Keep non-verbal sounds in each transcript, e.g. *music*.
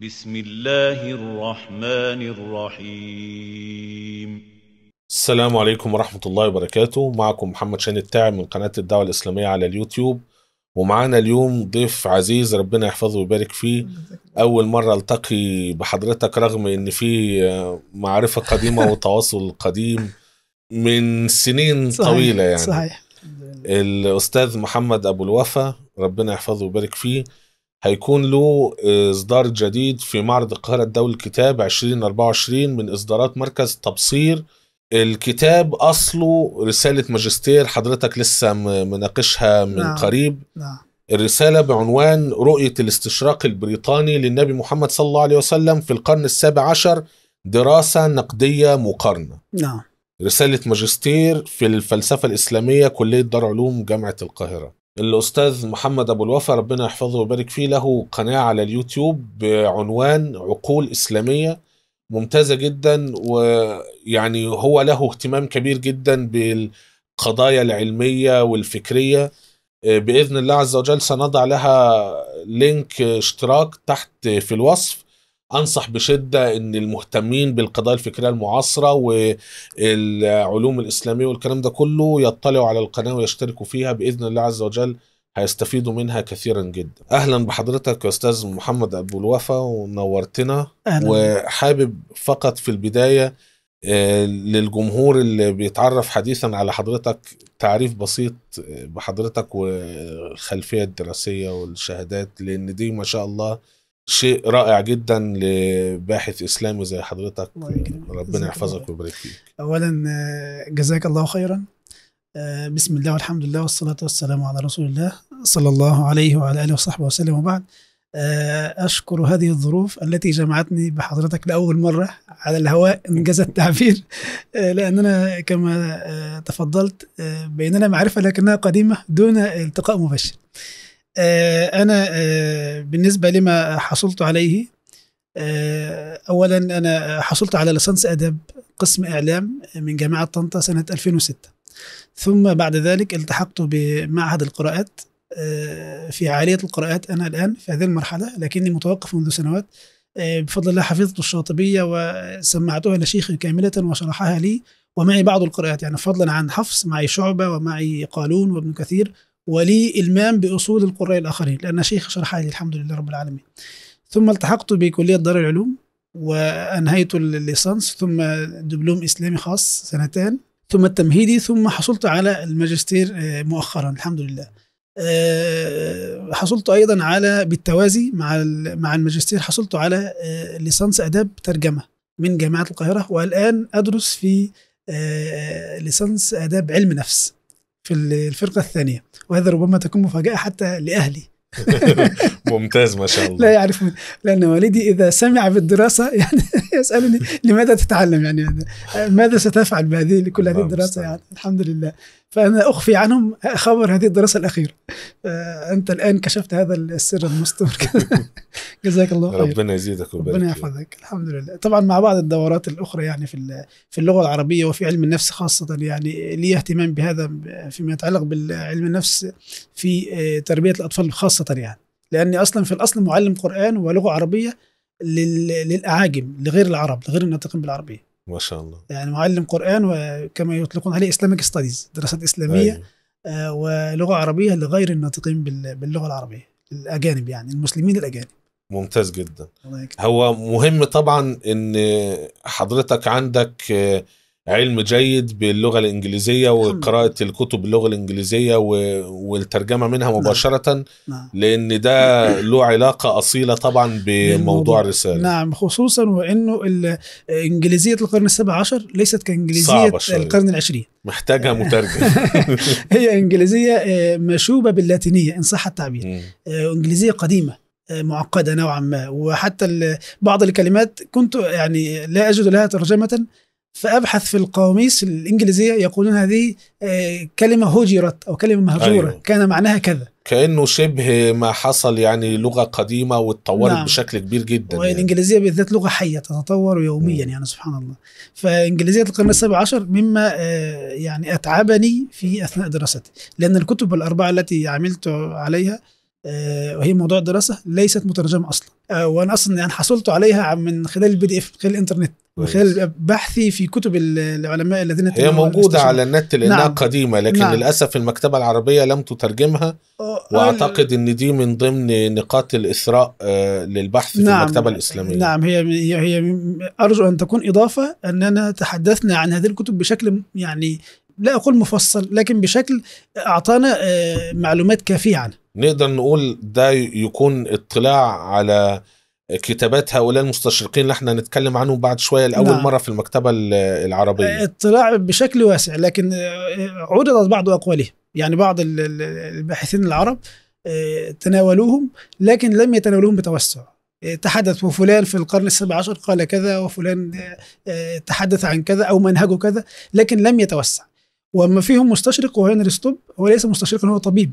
بسم الله الرحمن الرحيم السلام عليكم ورحمة الله وبركاته معكم محمد شان التاعب من قناة الدعوة الإسلامية على اليوتيوب ومعانا اليوم ضيف عزيز ربنا يحفظه ويبارك فيه أول مرة ألتقي بحضرتك رغم إن في معرفة قديمة *laughs* وتواصل قديم من سنين صحيح. طويلة يعني صحيح الأستاذ محمد أبو الوفا ربنا يحفظه ويبارك فيه هيكون له آه، إصدار جديد في معرض القاهرة الدولي الكتاب 2024 من إصدارات مركز تبصير الكتاب أصله رسالة ماجستير حضرتك لسه مناقشها من نعم. قريب نعم. الرسالة بعنوان رؤية الاستشراق البريطاني للنبي محمد صلى الله عليه وسلم في القرن السابع عشر دراسة نقدية مقارنة نعم رسالة ماجستير في الفلسفة الإسلامية كلية دار علوم جامعة القاهرة الاستاذ محمد ابو الوفا ربنا يحفظه ويبارك فيه له قناه على اليوتيوب بعنوان عقول اسلاميه ممتازه جدا ويعني هو له اهتمام كبير جدا بالقضايا العلميه والفكريه آه، باذن الله عز وجل سنضع لها لينك اشتراك تحت في الوصف انصح بشده ان المهتمين بالقضايا الفكريه المعاصره والعلوم الاسلاميه والكلام ده كله يطلعوا على القناه ويشتركوا فيها باذن الله عز وجل هيستفيدوا منها كثيرا جدا اهلا بحضرتك يا استاذ محمد ابو الوفا ونورتنا أهلا. وحابب فقط في البدايه آه، للجمهور اللي بيتعرف حديثا على حضرتك تعريف بسيط آه، بحضرتك والخلفيه الدراسيه والشهادات لان دي ما شاء الله شيء رائع جدا لباحث اسلامي زي حضرتك ربنا يحفظك ويبارك فيك اولا جزاك الله خيرا آه، بسم الله والحمد لله والصلاه والسلام على رسول الله صلى الله عليه وعلى اله وصحبه وسلم وبعد آه، أشكر هذه الظروف التي جمعتني بحضرتك لأول مرة على الهواء إن جاز التعبير آه، لأننا كما تفضلت بيننا معرفة لكنها قديمة دون التقاء مباشر آه، انا آه، بالنسبه لما حصلت عليه آه، اولا انا حصلت على ليسانس اداب قسم اعلام من جامعه طنطا سنه 2006 ثم بعد ذلك التحقت بمعهد القراءات في عاليه القراءات انا الان في هذه المرحله لكني متوقف منذ سنوات بفضل الله حفظت الشاطبيه وسمعتها لشيخي كامله وشرحها لي ومعي بعض القراءات يعني فضلا عن حفص معي شعبه ومعي قالون وابن كثير ولي إلمام بأصول القراء الآخرين لأن شيخ شرحها لي الحمد لله رب العالمين ثم التحقت بكلية دار العلوم وأنهيت الليسانس ثم دبلوم إسلامي خاص سنتان ثم التمهيدي ثم حصلت على الماجستير آه، مؤخرا الحمد لله آه، حصلت أيضا على بالتوازي مع مع الماجستير حصلت على آه، ليسانس آداب ترجمة من جامعة القاهرة والآن أدرس في ليسانس آداب علم نفس في الفرقه الثانيه وهذا ربما تكون مفاجاه حتى لاهلي *laughs* ممتاز ما شاء الله لا يعرف لأن والدي إذا سمع بالدراسة *laughs* يعني يسألني لماذا تتعلم يعني ماذا ستفعل بهذه كل هذه نعم، الدراسة يعني الحمد لله فأنا أخفي عنهم خبر هذه الدراسة الأخيرة آه، أنت الآن كشفت هذا السر المستور *laughs* جزاك الله خير ربنا يزيدك ويبارك ربنا يحفظك الحمد لله طبعا مع بعض الدورات الأخرى يعني في في اللغة العربية وفي علم النفس خاصة يعني لي اهتمام بهذا فيما يتعلق بالعلم النفس في آه، تربية الأطفال الخاصه خاصة يعني لأني أصلا في الأصل معلم قرآن ولغة عربية للأعاجم لغير العرب لغير الناطقين بالعربية ما شاء الله يعني معلم قرآن وكما يطلقون عليه إسلامك ستاديز دراسات إسلامية أيوه. آه ولغة عربية لغير الناطقين باللغة العربية الأجانب يعني المسلمين الأجانب ممتاز جدا هو مهم طبعا ان حضرتك عندك علم جيد باللغه الانجليزيه وقراءه الكتب باللغه الانجليزيه والترجمه منها نعم. مباشره نعم. لان ده *coughs* له علاقه اصيله طبعا بموضوع الرساله نعم خصوصا وانه انجليزيه القرن السابع عشر ليست كانجليزيه القرن العشرين محتاجها *laughs* مترجم هي انجليزيه آه، مشوبه باللاتينيه ان صح التعبير آه، انجليزيه قديمه آه، معقده نوعا ما وحتى بعض الكلمات كنت يعني لا اجد لها ترجمه فابحث في القواميس الانجليزيه يقولون هذه آه، كلمه هجرت او كلمه مهجوره أيوه. كان معناها كذا كانه شبه ما حصل يعني لغه قديمه وتطورت نعم. بشكل كبير جدا يعني. والانجليزيه يعني. بالذات لغه حيه تتطور يوميا م. يعني سبحان الله فانجليزيه القرن السابع عشر مما آه، يعني اتعبني في اثناء دراستي لان الكتب الاربعه التي عملت عليها آه، وهي موضوع الدراسه ليست مترجمه اصلا وانا اصلا يعني حصلت عليها من خلال البي دي اف من خلال الانترنت من خلال بحثي في كتب العلماء الذين هي موجودة على النت لأنها نعم. قديمة لكن نعم. للأسف المكتبة العربية لم تترجمها وأعتقد أن دي من ضمن نقاط الإثراء آه، للبحث نعم. في المكتبة الإسلامية نعم هي هي أرجو أن تكون إضافة أننا تحدثنا عن هذه الكتب بشكل يعني لا أقول مفصل لكن بشكل أعطانا آه، معلومات كافية عنها نقدر نقول ده يكون اطلاع على كتابات هؤلاء المستشرقين اللي احنا هنتكلم عنهم بعد شويه لاول نعم. مره في المكتبه العربيه اطلاع بشكل واسع لكن آه، آه، عرضت بعض اقواله يعني بعض الباحثين العرب آه، تناولوهم لكن لم يتناولوهم بتوسع تحدث وفلان في القرن السابع عشر قال كذا وفلان تحدث عن كذا او منهجه كذا لكن لم يتوسع وما فيهم مستشرق وهنري ستوب هو ليس مستشرقا هو طبيب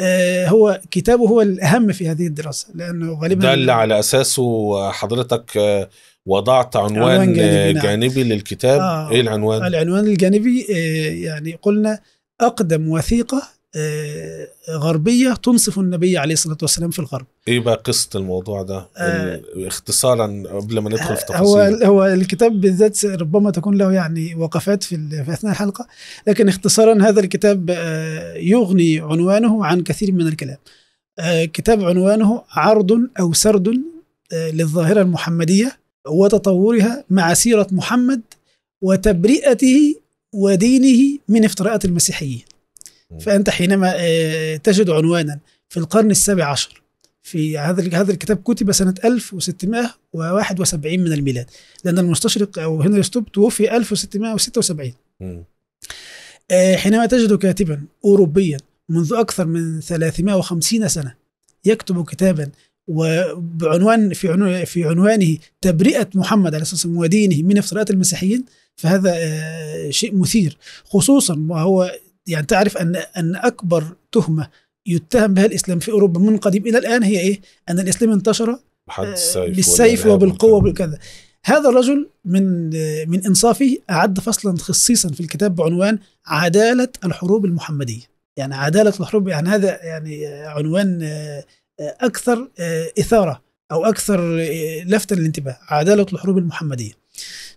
آه، هو كتابه هو الأهم في هذه الدراسة لأنه غالبا ده اللي على أساسه حضرتك آه، وضعت عنوان, عنوان جانبي, نعم. جانبي للكتاب آه. إيه العنوان؟ العنوان الجانبي آه، يعني قلنا أقدم وثيقة آه، غربية تنصف النبي عليه الصلاة والسلام في الغرب ايه بقى قصة الموضوع ده آه اختصارا قبل ما ندخل في تفاصيل آه، هو, هو الكتاب بالذات ربما تكون له يعني وقفات في, في أثناء الحلقة لكن اختصارا هذا الكتاب آه، يغني عنوانه عن كثير من الكلام كتاب عنوانه عرض أو سرد للظاهرة المحمدية وتطورها مع سيرة محمد وتبرئته ودينه من افتراءات المسيحيين فأنت حينما آه، تجد عنوانا في القرن السابع عشر في هذا هذا الكتاب كتب سنة 1671 من الميلاد لأن المستشرق أو هنري ستوب توفي 1676 آه، حينما تجد كاتبا أوروبيا منذ أكثر من 350 سنة يكتب كتابا وبعنوان في في عنوانه تبرئة محمد عليه الصلاة والسلام ودينه من افتراءات المسيحيين فهذا آه، شيء مثير خصوصا وهو يعني تعرف ان ان اكبر تهمه يتهم بها الاسلام في اوروبا من قديم الى الان هي ايه؟ ان الاسلام انتشر السيف آه، بالسيف وبالقوه وبالكذا هذا الرجل من من انصافه اعد فصلا خصيصا في الكتاب بعنوان عداله الحروب المحمديه يعني عداله الحروب يعني هذا يعني عنوان آه، اكثر آه، اثاره او اكثر لفتا للانتباه عداله الحروب المحمديه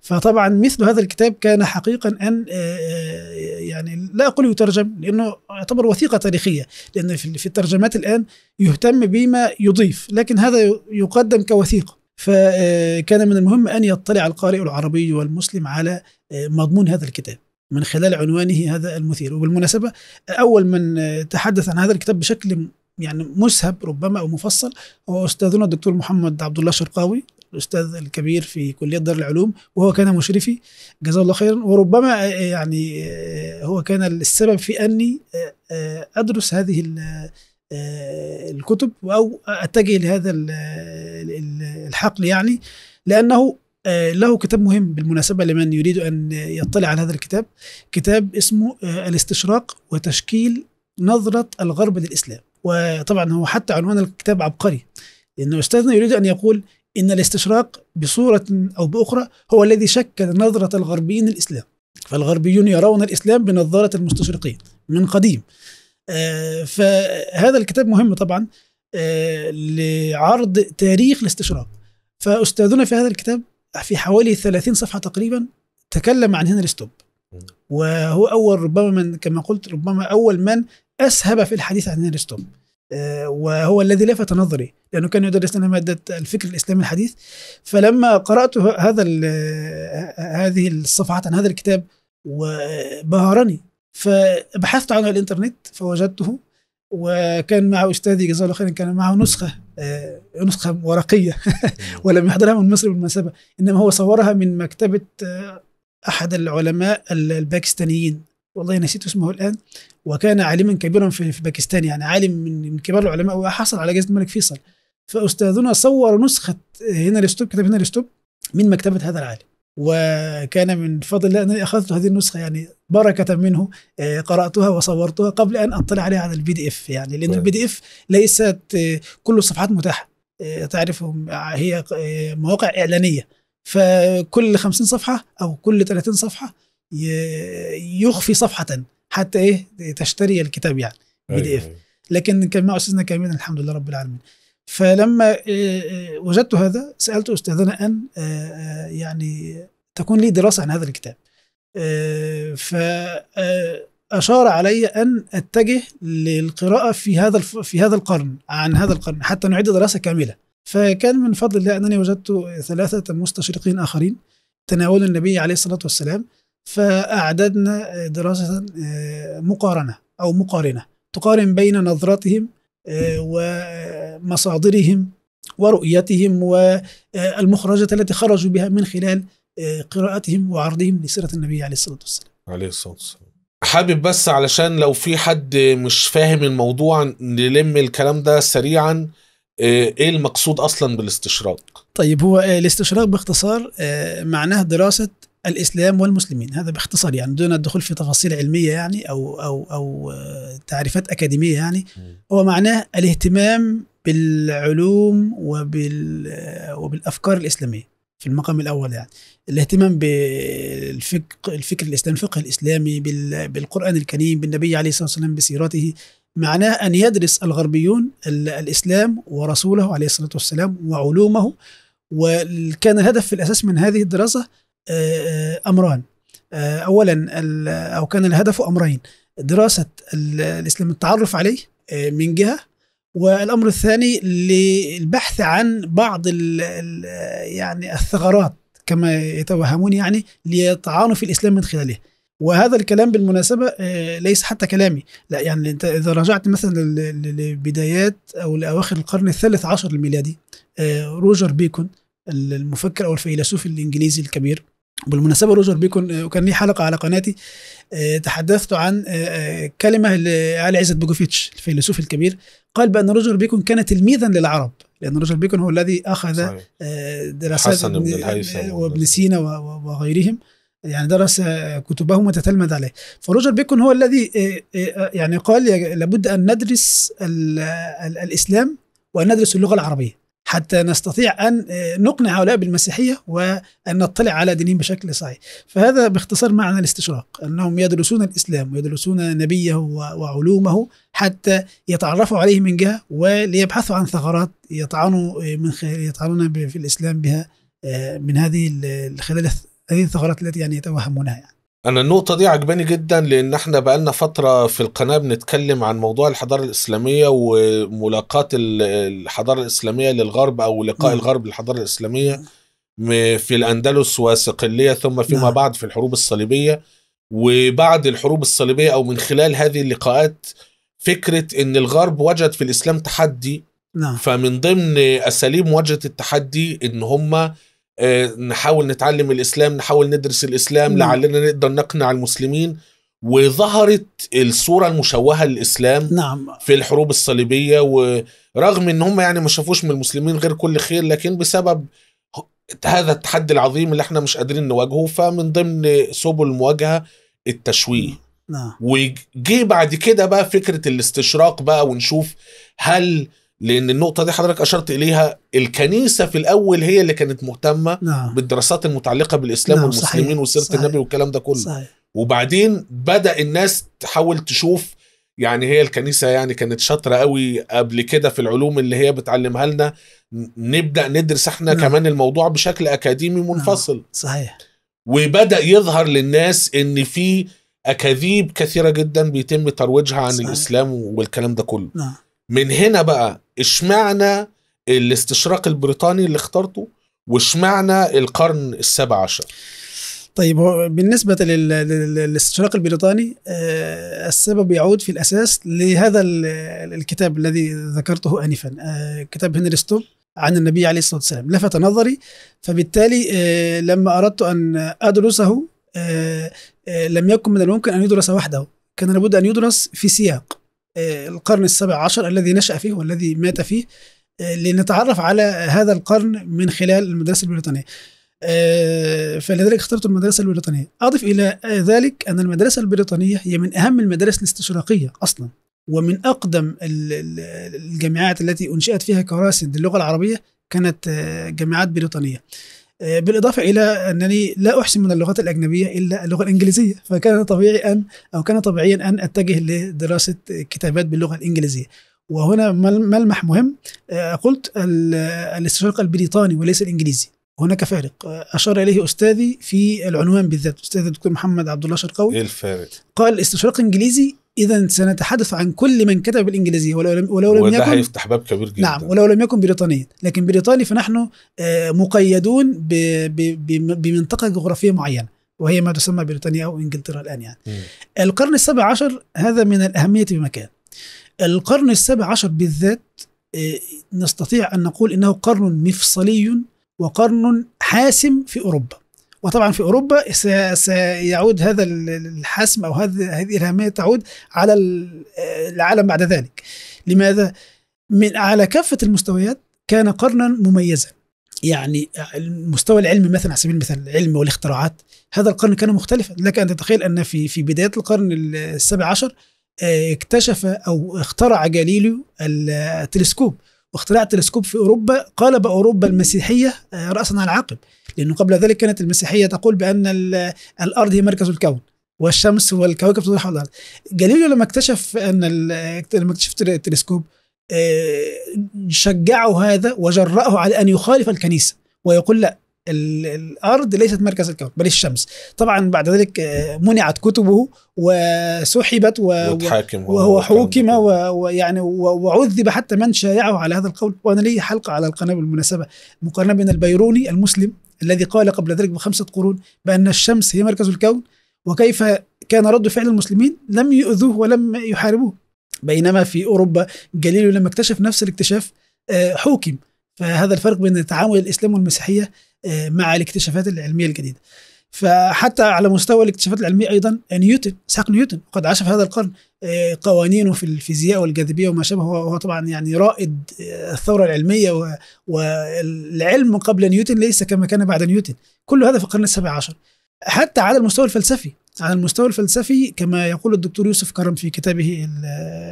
فطبعا مثل هذا الكتاب كان حقيقا أن آه، آه، يعني لا أقول يترجم لأنه يعتبر وثيقة تاريخية لأن في الترجمات الآن يهتم بما يضيف لكن هذا يقدم كوثيقة فكان آه، من المهم أن يطلع القارئ العربي والمسلم على مضمون هذا الكتاب من خلال عنوانه هذا المثير وبالمناسبة أول من تحدث عن هذا الكتاب بشكل يعني مسهب ربما او مفصل هو استاذنا الدكتور محمد عبد الله شرقاوي الاستاذ الكبير في كليه دار العلوم وهو كان مشرفي جزاه الله خيرا وربما آه، آه، يعني آه، هو كان السبب في اني ادرس هذه الكتب او اتجه لهذا الحقل يعني لانه له كتاب مهم بالمناسبة لمن يريد أن يطلع على هذا الكتاب كتاب اسمه الاستشراق وتشكيل نظرة الغرب للإسلام وطبعا هو حتى عنوان الكتاب عبقري لأن أستاذنا يريد أن يقول ان الاستشراق بصوره او باخرى هو الذي شكل نظره الغربيين للاسلام فالغربيون يرون الاسلام بنظاره المستشرقين من قديم آه، فهذا الكتاب مهم طبعا آه، لعرض تاريخ الاستشراق فاستاذنا في هذا الكتاب في حوالي 30 صفحه تقريبا تكلم عن هنري ستوب وهو اول ربما من كما قلت ربما اول من اسهب في الحديث عن هنري ستوب وهو الذي لفت نظري لانه كان يدرس لنا ماده الفكر الاسلامي الحديث فلما قرات هذا هذه الصفحات عن هذا الكتاب وبهرني فبحثت عنه على الانترنت فوجدته وكان معه استاذي جزاه الله خيرا كان معه نسخه نسخه ورقيه *laughs* ولم يحضرها من مصر بالمناسبه انما هو صورها من مكتبه احد العلماء الباكستانيين والله نسيت اسمه الان وكان عالما كبيرا في, باكستان يعني عالم من, كبار العلماء وحصل على جائزه الملك فيصل فاستاذنا صور نسخه هنا الاستوب كتاب هنا الاستوب من مكتبه هذا العالم وكان من فضل الله انني اخذت هذه النسخه يعني بركه منه آه، قراتها وصورتها قبل ان اطلع عليها على البي دي اف يعني لان طيب. البي دي اف ليست آه، كل الصفحات متاحه آه، تعرفهم هي مواقع اعلانيه فكل 50 صفحه او كل 30 صفحه يخفي صفحه حتى ايه تشتري الكتاب يعني بي دي اف لكن كان مع استاذنا كاملا الحمد لله رب العالمين فلما آه، آه، وجدت هذا سالت استاذنا ان آه، يعني تكون لي دراسه عن هذا الكتاب فاشار علي ان اتجه للقراءه في هذا في هذا القرن عن هذا القرن حتى نعيد دراسه كامله فكان من فضل الله انني وجدت ثلاثه مستشرقين اخرين تناولوا النبي عليه الصلاه والسلام فأعددنا دراسة آه، مقارنة أو مقارنة تقارن بين نظرتهم آه، ومصادرهم ورؤيتهم والمخرجات التي خرجوا بها من خلال آه، قراءتهم وعرضهم لسيرة النبي عليه الصلاة والسلام عليه الصلاة والسلام حابب بس علشان لو في حد مش فاهم الموضوع نلم الكلام ده سريعا ايه المقصود اصلا بالاستشراق طيب هو الاستشراق باختصار معناه دراسه الاسلام والمسلمين هذا باختصار يعني دون الدخول في تفاصيل علميه يعني او او او آه، تعريفات اكاديميه يعني هو معناه الاهتمام بالعلوم وبال آه، وبالافكار الاسلاميه في المقام الاول يعني الاهتمام بالفكر الفكر الاسلامي الفقه الاسلامي بالقران الكريم بالنبي عليه الصلاه والسلام بسيرته معناه ان يدرس الغربيون الاسلام ورسوله عليه الصلاه والسلام وعلومه وكان الهدف في الاساس من هذه الدراسه آه، آه، امران آه، اولا او كان الهدف امرين دراسه الاسلام التعرف عليه من جهه والامر الثاني للبحث عن بعض ال يعني الثغرات كما يتوهمون يعني ليتعانوا في الاسلام من خلاله وهذا الكلام بالمناسبة ليس حتى كلامي لا يعني انت إذا رجعت مثلا لبدايات أو لأواخر القرن الثالث عشر الميلادي روجر بيكون المفكر أو الفيلسوف الإنجليزي الكبير بالمناسبة روجر بيكون وكان آه، لي حلقة على قناتي آه، تحدثت عن آه، كلمة لعلي عزت بوجوفيتش الفيلسوف الكبير قال بأن روجر بيكون كان تلميذا للعرب لأن روجر بيكون هو الذي أخذ دراسات حسن وابن سينا وغيرهم يعني درس كتبهم وتتلمذ عليه فروجر بيكون هو الذي يعني قال لابد أن ندرس الإسلام وأن ندرس اللغة العربية حتى نستطيع ان آه، نقنع هؤلاء بالمسيحيه وان نطلع على دينهم بشكل صحيح. فهذا باختصار معنى الاستشراق انهم يدرسون الاسلام ويدرسون نبيه وعلومه حتى يتعرفوا عليه من جهه وليبحثوا عن ثغرات يطعنوا آه، من يطعنون في الاسلام بها آه، من هذه خلال هذه الثغرات التي يعني يتوهمونها يعني. انا النقطه دي عجباني جدا لان احنا بقالنا فتره في القناه بنتكلم عن موضوع الحضاره الاسلاميه وملاقات الحضاره الاسلاميه للغرب او لقاء م. الغرب للحضاره الاسلاميه في الاندلس وصقليه ثم فيما م. نعم. بعد في الحروب الصليبيه وبعد الحروب الصليبيه او من خلال هذه اللقاءات فكره ان الغرب وجد في الاسلام تحدي نعم. فمن ضمن اساليب مواجهه التحدي ان هم آه، نحاول نتعلم الاسلام نحاول ندرس الاسلام لعلنا نقدر نقنع المسلمين وظهرت الصوره المشوهه للاسلام نعم. في الحروب الصليبيه ورغم ان هم يعني ما شافوش من المسلمين غير كل خير لكن بسبب هذا التحدي العظيم اللي احنا مش قادرين نواجهه فمن ضمن سبل المواجهه التشويه نعم. وجي بعد كده بقى فكره الاستشراق بقى ونشوف هل لان النقطه دي حضرتك اشرت اليها الكنيسه في الاول هي اللي كانت مهتمه نعم. بالدراسات المتعلقه بالاسلام نعم. والمسلمين وسيره صحيح. النبي والكلام ده كله صحيح. وبعدين بدا الناس تحاول تشوف يعني هي الكنيسه يعني كانت شاطره قوي قبل كده في العلوم اللي هي بتعلمها لنا نبدا ندرس احنا نعم. كمان الموضوع بشكل اكاديمي نعم، منفصل نعم. صحيح وبدا يظهر للناس ان في اكاذيب كثيره جدا بيتم ترويجها عن صحيح. الاسلام والكلام ده كله نعم. من هنا بقى اشمعنى الاستشراق البريطاني اللي اخترته واشمعنى القرن السابع عشر طيب هو بالنسبة للاستشراق البريطاني آه، السبب يعود في الأساس لهذا الكتاب الذي ذكرته آنفا آه، كتاب هنري ستوب عن النبي عليه الصلاة والسلام لفت نظري فبالتالي آه، لما أردت أن أدرسه لم يكن من الممكن أن يدرس وحده كان لابد أن يدرس في سياق آه، القرن السابع عشر الذي نشأ فيه والذي مات فيه آه، لنتعرف على هذا القرن من خلال المدرسة البريطانية آه، فلذلك اخترت المدرسة البريطانية أضف إلى ذلك أن المدرسة البريطانية هي من أهم المدارس الاستشراقية أصلا ومن أقدم الجامعات التي أنشئت فيها كراسي للغة العربية كانت جامعات بريطانية آه، بالاضافه الى انني لا احسن من اللغات الاجنبيه الا اللغه الانجليزيه فكان طبيعي ان او كان طبيعيا ان اتجه لدراسه كتابات باللغه الانجليزيه وهنا ملمح مهم آه، قلت الاستشراق البريطاني وليس الانجليزي هناك فارق آه، اشار اليه استاذي في العنوان بالذات استاذ الدكتور محمد عبد الله شرقاوي ايه الفارق؟ قال استشراق انجليزي اذا سنتحدث عن كل من كتب بالانجليزيه ولو لم ولو لم يكن هيفتح باب كبير جدا نعم ولو لم يكن بريطانيا لكن بريطاني فنحن آه، مقيدون ب ب ب بمنطقه جغرافيه معينه وهي ما تسمى بريطانيا او انجلترا الان يعني م. القرن السابع عشر هذا من الاهميه بمكان القرن السابع عشر بالذات آه، نستطيع ان نقول انه قرن مفصلي وقرن حاسم في اوروبا وطبعا في اوروبا سيعود هذا الحسم او هذه الاهميه تعود على العالم بعد ذلك لماذا من على كافه المستويات كان قرنا مميزا يعني المستوى العلمي مثلا على سبيل المثال العلم والاختراعات هذا القرن كان مختلفا لك ان تتخيل ان في في بدايه القرن السابع عشر آه، اكتشف او اخترع جاليليو التلسكوب واختراع التلسكوب في اوروبا قلب اوروبا المسيحيه آه، راسا على عقب لانه قبل ذلك كانت المسيحيه تقول بان الارض هي مركز الكون والشمس والكواكب تدور حول الارض جاليليو لما اكتشف ان لما اكتشف التلسكوب آه، شجعه هذا وجرأه على ان يخالف الكنيسه ويقول لا الارض ليست مركز الكون بل الشمس طبعا بعد ذلك آه، منعت كتبه وسحبت وهو حوكم ويعني وعذب حتى من شايعه على هذا القول وانا لي حلقه على القناه بالمناسبه مقارنه بين البيروني المسلم الذي قال قبل ذلك بخمسه قرون بان الشمس هي مركز الكون وكيف كان رد فعل المسلمين لم يؤذوه ولم يحاربوه بينما في اوروبا جاليليو لما اكتشف نفس الاكتشاف آه، حوكم فهذا الفرق بين تعامل الاسلام والمسيحيه آه، مع الاكتشافات العلميه الجديده فحتى على مستوى الاكتشافات العلميه ايضا آه، نيوتن اسحاق نيوتن قد عاش في هذا القرن آه، قوانينه في الفيزياء والجاذبيه وما شابه وهو طبعا يعني رائد الثوره العلميه والعلم قبل نيوتن ليس كما كان بعد نيوتن كل هذا في القرن السابع عشر حتى على المستوى الفلسفي على المستوى الفلسفي كما يقول الدكتور يوسف كرم في كتابه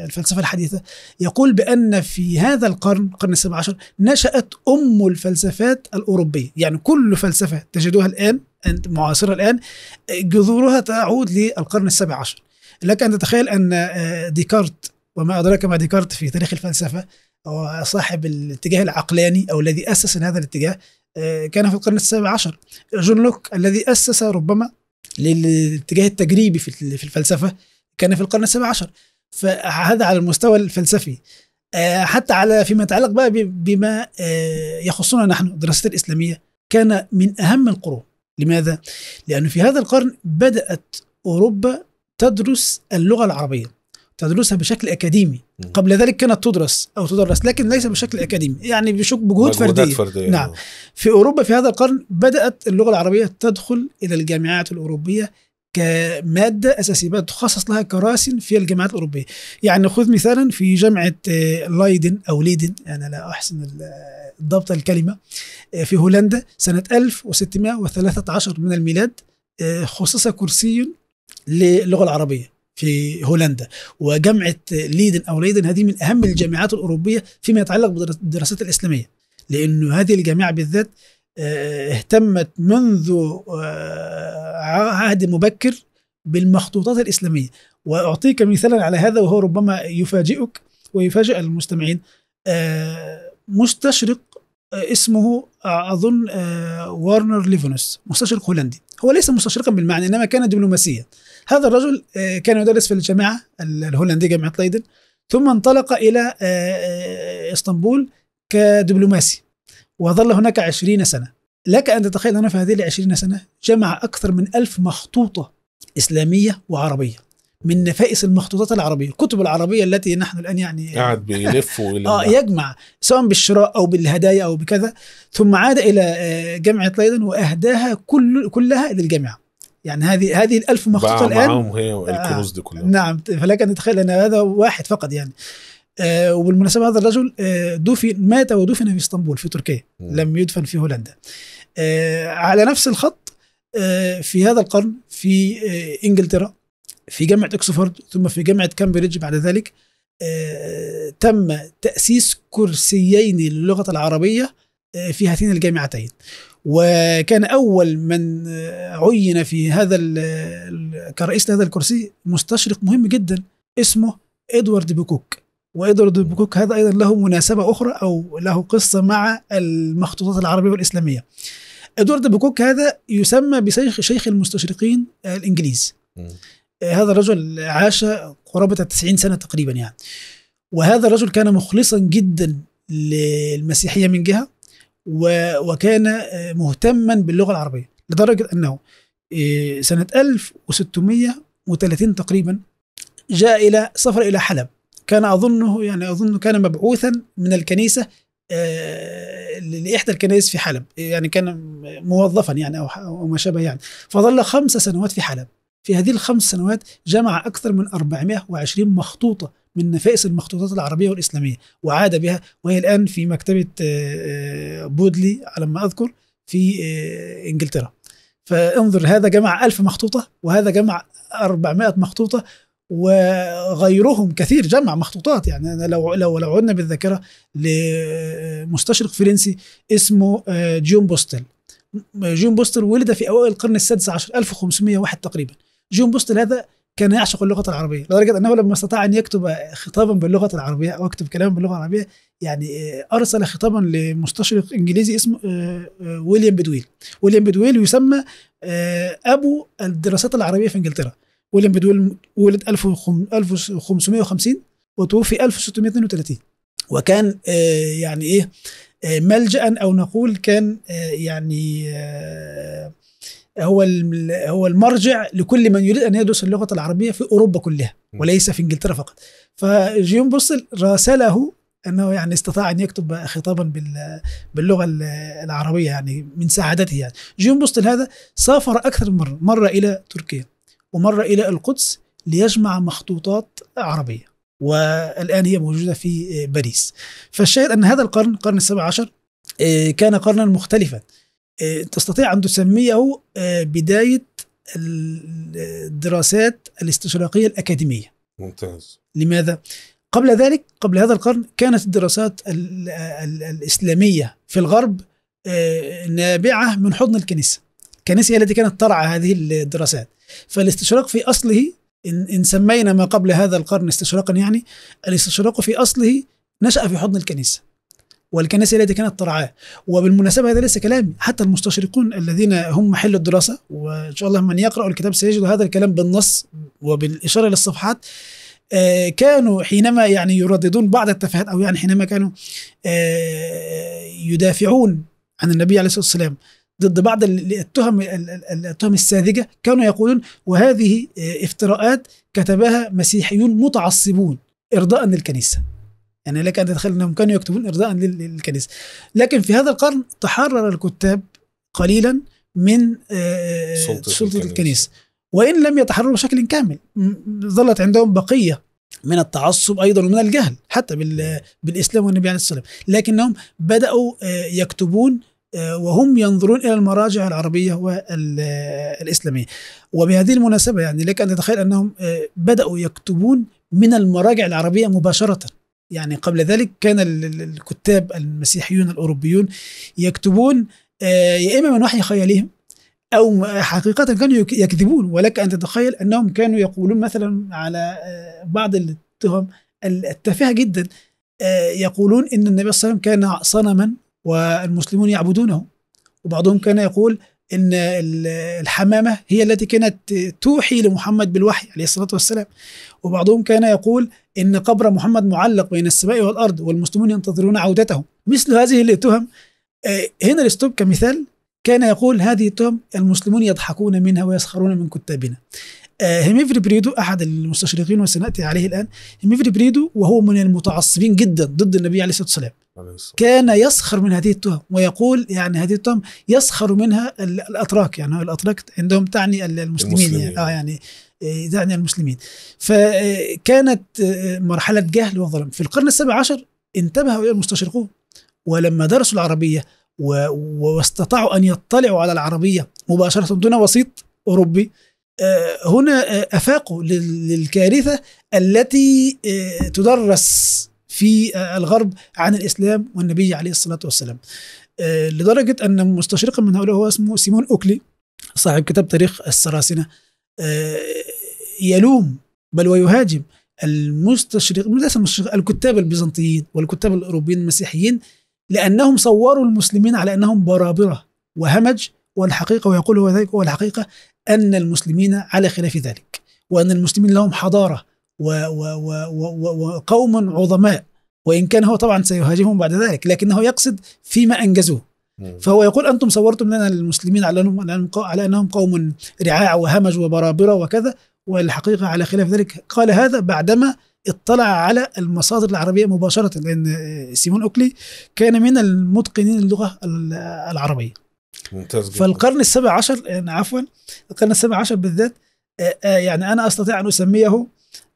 الفلسفة الحديثة يقول بأن في هذا القرن القرن السابع عشر نشأت أم الفلسفات الأوروبية يعني كل فلسفة تجدها الآن معاصرة الآن جذورها تعود للقرن السابع عشر لك أن تتخيل أن آه، ديكارت وما أدراك ما ديكارت في تاريخ الفلسفة صاحب الاتجاه العقلاني أو الذي أسس هذا الاتجاه آه، كان في القرن السابع عشر جون لوك الذي أسس ربما للاتجاه التجريبي في الفلسفه كان في القرن السابع عشر فهذا على المستوى الفلسفي آه، حتى على فيما يتعلق بقى بما آه، يخصنا نحن الدراسات الاسلاميه كان من اهم القرون لماذا؟ لانه في هذا القرن بدات اوروبا تدرس اللغه العربيه تدرسها بشكل اكاديمي قبل ذلك كانت تدرس او تدرس لكن ليس بشكل اكاديمي يعني بجهود فرديه, فردية نعم في اوروبا في هذا القرن بدات اللغه العربيه تدخل الى الجامعات الاوروبيه كماده اساسيه بقى تخصص لها كراس في الجامعات الاوروبيه يعني خذ مثالا في جامعه آه، لايدن او ليدن انا لا احسن آه، ضبط الكلمه آه، في هولندا سنه 1613 من الميلاد خصص كرسي للغه العربيه في هولندا وجامعه ليدن او ليدن هذه من اهم الجامعات الاوروبيه فيما يتعلق بالدراسات الاسلاميه لانه هذه الجامعه بالذات آه، اهتمت منذ آه، عهد مبكر بالمخطوطات الاسلاميه واعطيك مثالا على هذا وهو ربما يفاجئك ويفاجئ المستمعين آه، مستشرق اسمه اظن وارنر ليفونس مستشرق هولندي هو ليس مستشرقا بالمعنى انما كان دبلوماسيا هذا الرجل آه، كان يدرس في الجامعه الهولنديه جامعه ليدن ثم انطلق الى آه، آه، اسطنبول كدبلوماسي وظل هناك عشرين سنه لك أن تتخيل أنه في هذه العشرين سنة جمع أكثر من ألف مخطوطة إسلامية وعربية من نفائس المخطوطات العربية الكتب العربية التي نحن الآن يعني قاعد بيلف *laughs* آه يجمع سواء بالشراء أو بالهدايا أو بكذا ثم عاد إلى جامعة ليدن وأهداها كل كلها للجامعة يعني هذه هذه الألف مخطوطة الآن معاهم هي آه. الكروز دي كلها نعم فلك أن تتخيل أن هذا واحد فقط يعني آه وبالمناسبة هذا الرجل آه دفن مات ودفن في اسطنبول في تركيا م. لم يدفن في هولندا آه على نفس الخط آه في هذا القرن في آه إنجلترا في جامعة أكسفورد ثم في جامعة كامبريدج بعد ذلك آه تم تأسيس كرسيين للغة العربية آه، في هاتين الجامعتين وكان أول من عين في هذا كرئيس لهذا الكرسي مستشرق مهم جدا اسمه إدوارد بيكوك وإدوارد بيكوك هذا أيضا له مناسبة أخرى أو له قصة مع المخطوطات العربية والإسلامية إدوارد بيكوك هذا يسمى بشيخ شيخ المستشرقين الإنجليز هذا الرجل عاش قرابة 90 سنة تقريبا يعني وهذا الرجل كان مخلصا جدا للمسيحية من جهة وكان آه، مهتما باللغه العربيه لدرجه انه آه، سنه 1630 تقريبا جاء الى سفر الى حلب كان اظنه يعني اظنه كان مبعوثا من الكنيسه آه، لاحدى الكنائس في حلب يعني كان موظفا يعني او ما شابه يعني فظل خمس سنوات في حلب في هذه الخمس سنوات جمع اكثر من 420 مخطوطه من نفائس المخطوطات العربية والإسلامية وعاد بها وهي الآن في مكتبة آه، آه، بودلي على ما أذكر في آه، إنجلترا فانظر هذا جمع ألف مخطوطة وهذا جمع 400 مخطوطة وغيرهم كثير جمع مخطوطات يعني أنا لو لو لو عدنا بالذاكره لمستشرق فرنسي اسمه جون بوستل جون بوستل ولد في اوائل القرن السادس عشر 1501 تقريبا جون بوستل هذا كان يعشق اللغه العربيه لدرجه انه لما استطاع ان يكتب خطابا باللغه العربيه او يكتب كلاما باللغه العربيه يعني ارسل خطابا لمستشرق انجليزي اسمه آه، آه، ويليام بدويل ويليام بدويل يسمى آه، ابو الدراسات العربيه في انجلترا ويليام بدويل ولد 1550 وتوفي 1632 وكان يعني ايه ملجا او نقول كان يعني هو هو المرجع لكل من يريد ان يدرس اللغه العربيه في اوروبا كلها وليس في انجلترا فقط فجيون بوستل راسله انه يعني استطاع ان يكتب خطابا باللغه العربيه يعني من سعادته يعني جيون بوستل هذا سافر اكثر من مره مره الى تركيا ومره الى القدس ليجمع مخطوطات عربيه والان هي موجوده في آه، باريس فالشاهد ان هذا القرن القرن السابع عشر آه، كان قرنا مختلفا آه، تستطيع أن تسميه آه، بداية الدراسات الاستشراقية الأكاديمية ممتاز لماذا؟ قبل ذلك قبل هذا القرن كانت الدراسات الـ الـ الإسلامية في الغرب آه، نابعة من حضن الكنيسة الكنيسة هي التي كانت ترعى هذه الدراسات فالاستشراق في أصله إن, إن سمينا ما قبل هذا القرن استشراقا يعني الاستشراق في أصله نشأ في حضن الكنيسة والكنائس التي كانت ترعاه وبالمناسبة هذا ليس كلامي حتى المستشرقون الذين هم محل الدراسة وإن شاء الله من يقرأ الكتاب سيجد هذا الكلام بالنص وبالإشارة للصفحات آه، كانوا حينما يعني يرددون بعض التفاهات أو يعني حينما كانوا آه، يدافعون عن النبي عليه الصلاة والسلام ضد بعض التهم التهم الساذجه كانوا يقولون وهذه آه، افتراءات كتبها مسيحيون متعصبون ارضاء للكنيسه يعني لك أن تتخيل أنهم كانوا يكتبون إرضاء للكنيسة لكن في هذا القرن تحرر الكتاب قليلا من آه، سلطة, سلطة الكنيسة. الكنيسة وإن لم يتحرروا بشكل كامل ظلت عندهم بقية من التعصب ايضا ومن الجهل حتى بالاسلام والنبي عليه الصلاه والسلام لكنهم بداوا آه، يكتبون آه، وهم ينظرون الى المراجع العربيه والاسلاميه وبهذه المناسبه يعني لك ان تتخيل انهم بداوا يكتبون من المراجع العربيه مباشره يعني قبل ذلك كان الكتاب المسيحيون الأوروبيون يكتبون آه، يا إما من وحي خيالهم أو حقيقة كانوا يكذبون ولك أن تتخيل أنهم كانوا يقولون مثلا على آه، بعض التهم التافهة جدا آه، يقولون إن النبي صلى الله عليه وسلم كان صنما والمسلمون يعبدونه وبعضهم كان يقول ان الحمامه هي التي كانت توحي لمحمد بالوحي عليه الصلاه والسلام وبعضهم كان يقول ان قبر محمد معلق بين السماء والارض والمسلمون ينتظرون عودته مثل هذه التهم آه، هنري ستوب كمثال كان يقول هذه التهم المسلمون يضحكون منها ويسخرون من كتابنا آه، هيميفري بريدو احد المستشرقين وسناتي عليه الان هيميفري بريدو وهو من المتعصبين جدا ضد النبي عليه الصلاه والسلام كان يسخر من هذه التهم ويقول يعني هذه التهم يسخر منها الاتراك يعني الاتراك عندهم تعني المسلمين, المسلمين. يعني. آه يعني آه، دعني المسلمين فكانت آه، مرحلة جهل وظلم في القرن السابع عشر انتبه إلى المستشرقون ولما درسوا العربية واستطاعوا أن يطلعوا على العربية مباشرة دون وسيط أوروبي آه، هنا أفاقوا للكارثة التي تدرس في الغرب عن الإسلام والنبي عليه الصلاة والسلام لدرجة أن مستشرقا من هؤلاء هو اسمه سيمون أوكلي صاحب كتاب تاريخ السراسنة آه، يلوم بل ويهاجم المستشرق ليس المستشرق الكتاب البيزنطيين والكتاب الاوروبيين المسيحيين لانهم صوروا المسلمين على انهم برابره وهمج والحقيقه ويقول هو ذلك والحقيقه ان المسلمين على خلاف ذلك وان المسلمين لهم حضاره وقوم عظماء وان كان هو طبعا سيهاجمهم بعد ذلك لكنه يقصد فيما انجزوه فهو يقول أنتم صورتم لنا المسلمين على أنهم, على أنهم قوم رعاع وهمج وبرابرة وكذا والحقيقة على خلاف ذلك قال هذا بعدما اطلع على المصادر العربية مباشرة لأن سيمون أوكلي كان من المتقنين اللغة العربية ممتاز جدا. فالقرن السابع عشر يعني عفوا القرن السابع عشر بالذات آه، آه، يعني أنا أستطيع أن أسميه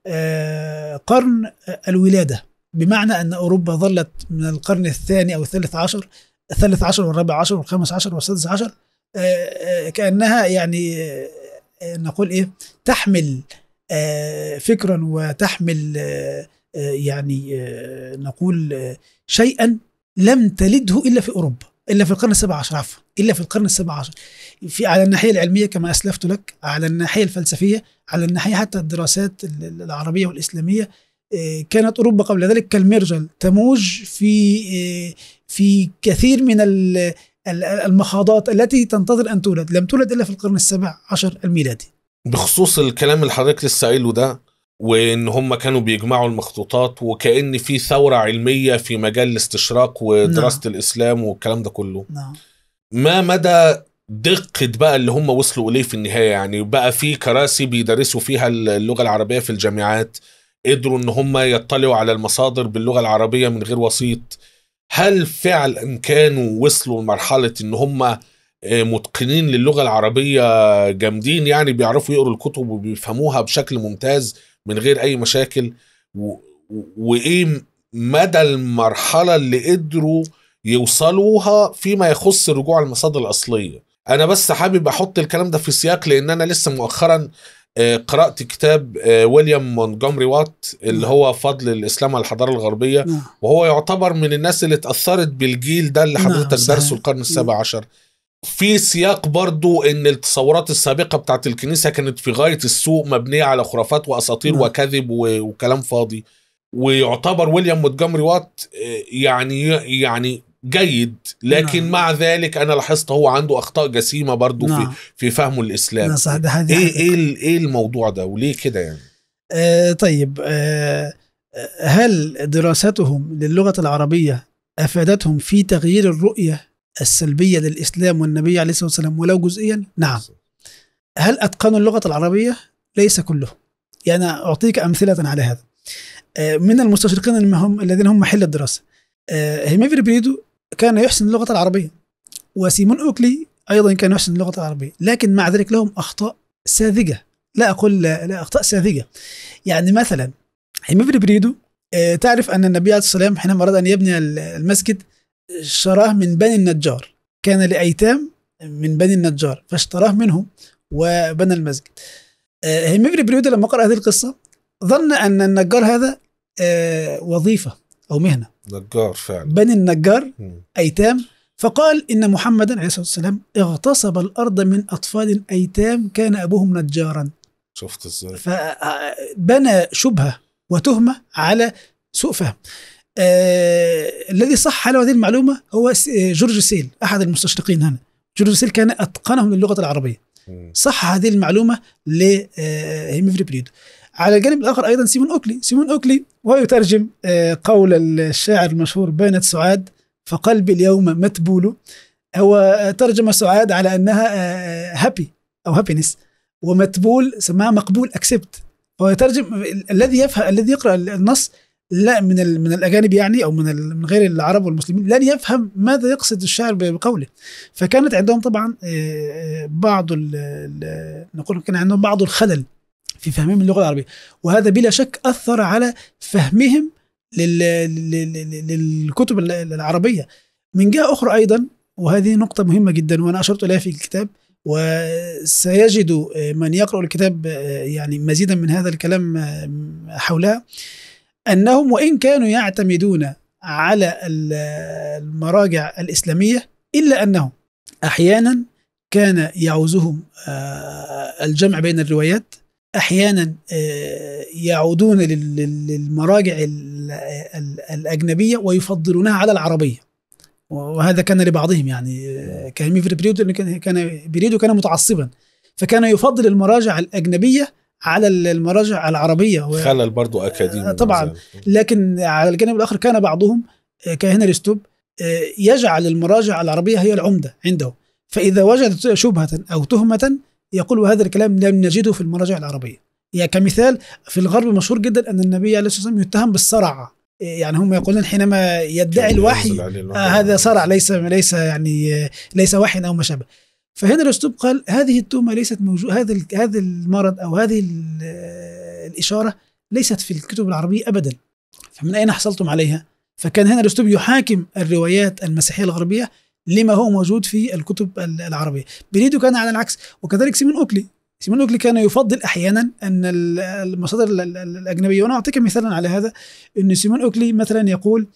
آه، قرن الولادة بمعنى أن أوروبا ظلت من القرن الثاني أو الثالث عشر الثالث عشر والرابع عشر والخامس عشر والسادس عشر آه، آه، كأنها يعني آه، نقول إيه تحمل فكرا وتحمل يعني نقول شيئا لم تلده إلا في أوروبا إلا في القرن السابع عشر عفوا إلا في القرن السابع عشر في على الناحية العلمية كما أسلفت لك على الناحية الفلسفية على الناحية حتى الدراسات العربية والإسلامية كانت أوروبا قبل ذلك كالمرجل تموج في في كثير من المخاضات التي تنتظر أن تولد لم تولد إلا في القرن السابع عشر الميلادي بخصوص الكلام اللي حضرتك لسه قايله ده وان هم كانوا بيجمعوا المخطوطات وكان في ثوره علميه في مجال الاستشراق ودراسه نعم. الاسلام والكلام ده كله نعم. ما مدى دقه بقى اللي هم وصلوا اليه في النهايه يعني بقى في كراسي بيدرسوا فيها اللغه العربيه في الجامعات قدروا ان هم يطلعوا على المصادر باللغه العربيه من غير وسيط هل فعلا كانوا وصلوا لمرحله ان هم آه، متقنين للغه العربيه جامدين يعني بيعرفوا يقروا الكتب وبيفهموها بشكل ممتاز من غير اي مشاكل وايه مدى المرحله اللي قدروا يوصلوها فيما يخص الرجوع المصادر الاصليه انا بس حابب احط الكلام ده في سياق لان انا لسه مؤخرا آه، قرأت كتاب آه، ويليام مونجومري وات اللي نعم. هو فضل الإسلام على الحضارة الغربية نعم. وهو يعتبر من الناس اللي اتأثرت بالجيل ده اللي حضرتك نعم، درسه القرن السابع عشر في سياق برضو ان التصورات السابقة بتاعت الكنيسة كانت في غاية السوء مبنية على خرافات وأساطير وكذب وكلام فاضي ويعتبر ويليام مونتجمري وات آه، يعني يعني جيد لكن نعم. مع ذلك انا لاحظت هو عنده اخطاء جسيمه برضه نعم. في في فهمه الاسلام نعم صح ده ايه ايه ايه الموضوع ده وليه كده يعني آه طيب آه هل دراستهم للغه العربيه افادتهم في تغيير الرؤيه السلبيه للاسلام والنبي عليه الصلاه والسلام ولو جزئيا نعم هل اتقنوا اللغه العربيه ليس كلهم يعني اعطيك امثله على هذا آه من المستشرقين الذين هم محل الدراسه آه، هيميفري بريدو كان يحسن اللغة العربية وسيمون أوكلي أيضا كان يحسن اللغة العربية لكن مع ذلك لهم أخطاء ساذجة لا أقول لا, لا أخطاء ساذجة يعني مثلا حميفري بريدو آه، تعرف أن النبي عليه الصلاة والسلام حينما أراد أن يبني المسجد شراه من بني النجار كان لأيتام من بني النجار فاشتراه منهم وبنى المسجد هيمفري آه، بريودو لما قرأ هذه القصة ظن أن النجار هذا آه، وظيفة أو مهنة نجار فعلا بني النجار أيتام فقال إن محمدا عليه الصلاة والسلام اغتصب الأرض من أطفال أيتام كان أبوهم نجارا شفت ازاي فبنى شبهة وتهمة على سوء فهم آه، الذي صح له هذه المعلومة هو آه، جورج سيل أحد المستشرقين هنا جورج سيل كان أتقنهم للغة العربية صح هذه المعلومة لهيمفري آه، بريدو على الجانب الاخر ايضا سيمون اوكلي سيمون اوكلي وهو يترجم آه، قول الشاعر المشهور بانت سعاد فقلبي اليوم متبول هو ترجم سعاد على انها هابي آه، آه، او هابينس ومتبول سماها مقبول اكسبت هو يترجم الذي يفهم الذي يقرا النص لا من من الاجانب يعني او من من غير العرب والمسلمين لن يفهم ماذا يقصد الشاعر بقوله فكانت عندهم طبعا بعض نقول كان عندهم بعض الخلل في فهمهم للغه العربيه وهذا بلا شك اثر على فهمهم للكتب العربيه من جهه اخرى ايضا وهذه نقطه مهمه جدا وانا اشرت اليها في الكتاب وسيجد من يقرا الكتاب يعني مزيدا من هذا الكلام حولها انهم وان كانوا يعتمدون على المراجع الاسلاميه الا انهم احيانا كان يعوزهم آه، الجمع بين الروايات احيانا آه، يعودون للمراجع الاجنبيه ويفضلونها على العربيه وهذا كان لبعضهم يعني آه، كان بريدو كان بريدو كان متعصبا فكان يفضل المراجع الاجنبيه على المراجع العربيه خلل برضو اكاديمي آه، طبعا لكن على الجانب الاخر كان بعضهم كهنري ستوب يجعل المراجع العربيه هي العمده عنده فاذا وجد شبهه او تهمه يقول وهذا الكلام لم نجده في المراجع العربية يعني كمثال في الغرب مشهور جدا أن النبي عليه الصلاة والسلام يتهم بالصرع يعني هم يقولون حينما يدعي الوحي آه هذا صرع ليس ليس يعني ليس وحي او ما شابه فهنا الاسلوب قال هذه التهمه ليست موجوده هذا هذا المرض او هذه الاشاره ليست في الكتب العربيه ابدا فمن اين حصلتم عليها؟ فكان هنا الاسلوب يحاكم الروايات المسيحيه الغربيه لما هو موجود في الكتب العربيه بريدو كان على العكس وكذلك سيمون اوكلي سيمون اوكلي كان يفضل احيانا ان المصادر الاجنبيه وانا اعطيك مثالا على هذا ان سيمون اوكلي مثلا يقول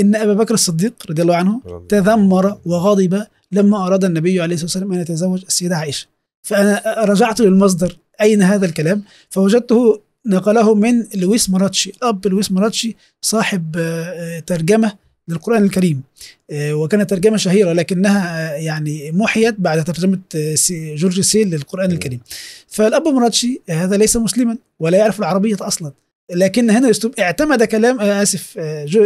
ان ابا بكر الصديق رضي الله عنه تذمر وغضب لما اراد النبي عليه الصلاه والسلام ان يتزوج السيده عائشه فانا رجعت للمصدر اين هذا الكلام فوجدته نقله من لويس مراتشي الاب لويس مراتشي صاحب آه، ترجمه للقرآن الكريم آه، وكانت ترجمة شهيرة لكنها آه، يعني محيت بعد ترجمة آه، جورج سيل للقرآن أيوة. الكريم فالأب مراتشي هذا ليس مسلما ولا يعرف العربية أصلا لكن هنا الاسلوب اعتمد كلام اسف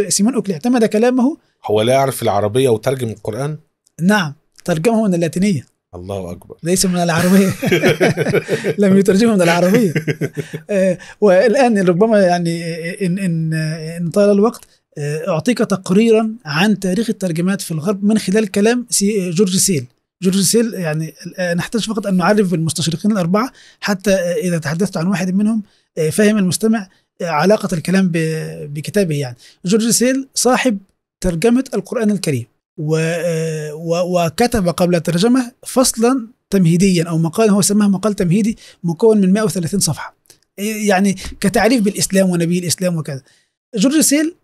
سيمون اوكلي اعتمد كلامه هو لا يعرف العربيه وترجم القران؟ نعم ترجمه من اللاتينيه الله اكبر ليس من العربيه *laughs* *laughs* لم يترجمه من العربيه والان ربما يعني ان ان ان طال الوقت آه، أعطيك تقريرا عن تاريخ الترجمات في الغرب من خلال كلام آه، جورج سيل جورج سيل يعني آه، نحتاج فقط أن نعرف المستشرقين الأربعة حتى إذا تحدثت عن واحد منهم فهم المستمع علاقة الكلام بكتابه يعني جورج سيل صاحب ترجمة القرآن الكريم وكتب قبل الترجمة فصلا تمهيديا أو مقال هو سماه مقال تمهيدي مكون من 130 صفحة يعني كتعريف بالإسلام ونبي الإسلام وكذا جورج سيل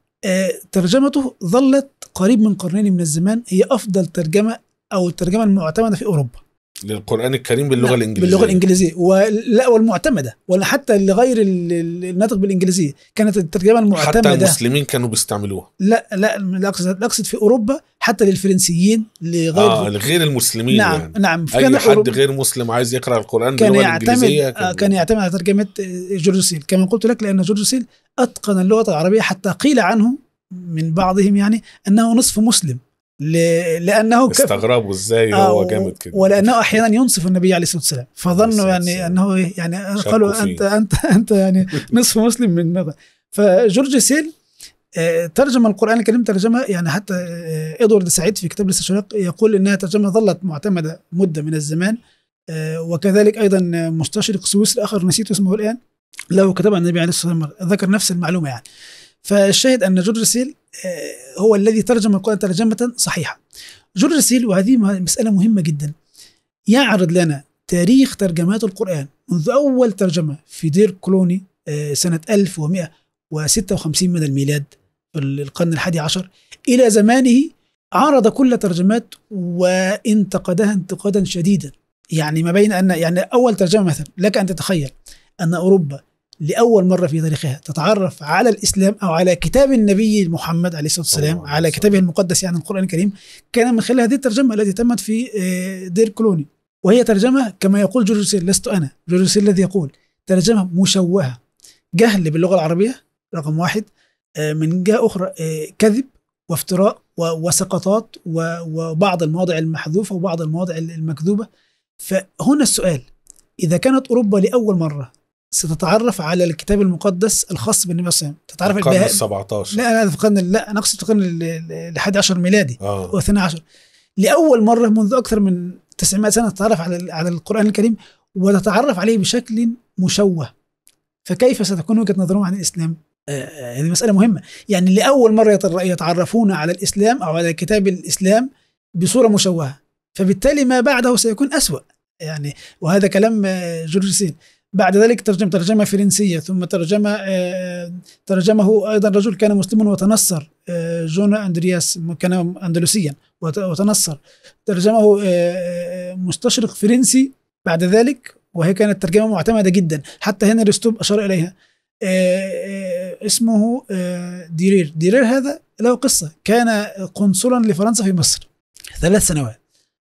ترجمته ظلت قريب من قرنين من الزمان هي أفضل ترجمة أو الترجمة المعتمدة في أوروبا للقران الكريم باللغه نعم، الانجليزيه باللغه الانجليزيه ولا والمعتمده ولا حتى لغير الناطق بالانجليزيه كانت الترجمه المعتمده حتى المسلمين كانوا بيستعملوها لا لا لا اقصد اقصد في اوروبا حتى للفرنسيين لغير اه غير المسلمين نعم يعني. نعم اي حد أوروبا. غير مسلم عايز يقرا القران كان باللغه الانجليزيه آه، كان, كان يعتمد على ترجمه آه، جورج سيل كما قلت لك لان جورج سيل اتقن اللغه العربيه حتى قيل عنه من بعضهم يعني انه نصف مسلم ل... لانه كف... استغربوا ازاي آه هو جامد كده ولانه احيانا ينصف النبي عليه الصلاه والسلام فظنوا يعني انه يعني قالوا انت انت انت يعني *laughs* نصف مسلم من ماذا فجورج سيل آه، ترجم القران الكريم ترجمه يعني حتى آه، ادوارد سعيد في كتاب الاستشراق يقول انها ترجمه ظلت معتمده مده من الزمان آه، وكذلك ايضا مستشرق سويسري اخر نسيت اسمه الان له كتاب عن النبي عليه الصلاه والسلام ذكر نفس المعلومه يعني فالشاهد ان جورج سيل آه، هو الذي ترجم القرآن ترجمة صحيحة جورج سيل وهذه مسألة مهمة جدا يعرض لنا تاريخ ترجمات القرآن منذ أول ترجمة في دير كلوني آه، سنة 1156 من الميلاد في القرن الحادي عشر إلى زمانه عرض كل ترجمات وانتقدها انتقادا شديدا يعني ما بين أن يعني أول ترجمة مثلا لك أن تتخيل أن أوروبا لأول مرة في تاريخها تتعرف على الإسلام أو على كتاب النبي محمد عليه الصلاة والسلام على كتابه المقدس يعني القرآن الكريم كان من خلال هذه الترجمة التي تمت في آه، دير كلوني وهي ترجمة كما يقول جورج سيل لست أنا جورج سيل الذي يقول ترجمة مشوهة جهل باللغة العربية رقم واحد آه، من جهة أخرى آه، كذب وافتراء وسقطات وبعض المواضع المحذوفة وبعض المواضع المكذوبة فهنا السؤال إذا كانت أوروبا لأول مرة ستتعرف على الكتاب المقدس الخاص بالنبي صلى الله عليه وسلم تتعرف القرن ال 17 لا انا في القرن لا انا اقصد القرن ال 11 ميلادي آه. او 12 لاول مره منذ اكثر من 900 سنه تتعرف على على القران الكريم وتتعرف عليه بشكل مشوه فكيف ستكون وجهه نظرهم عن الاسلام؟ آه، آه، هذه آه مساله مهمه يعني لاول مره يتعرفون على الاسلام او على كتاب الاسلام بصوره مشوهه فبالتالي ما بعده سيكون اسوا يعني وهذا كلام آه، جورج سين بعد ذلك ترجم ترجمة فرنسية ثم ترجمة آه، ترجمه أيضا رجل كان مسلما وتنصر آه، جون أندرياس كان أندلسيا وتنصر ترجمه آه، مستشرق فرنسي بعد ذلك وهي كانت ترجمة معتمدة جدا حتى هنري ستوب أشار إليها اسمه ديرير ديرير هذا له قصة كان قنصلا لفرنسا في مصر ثلاث سنوات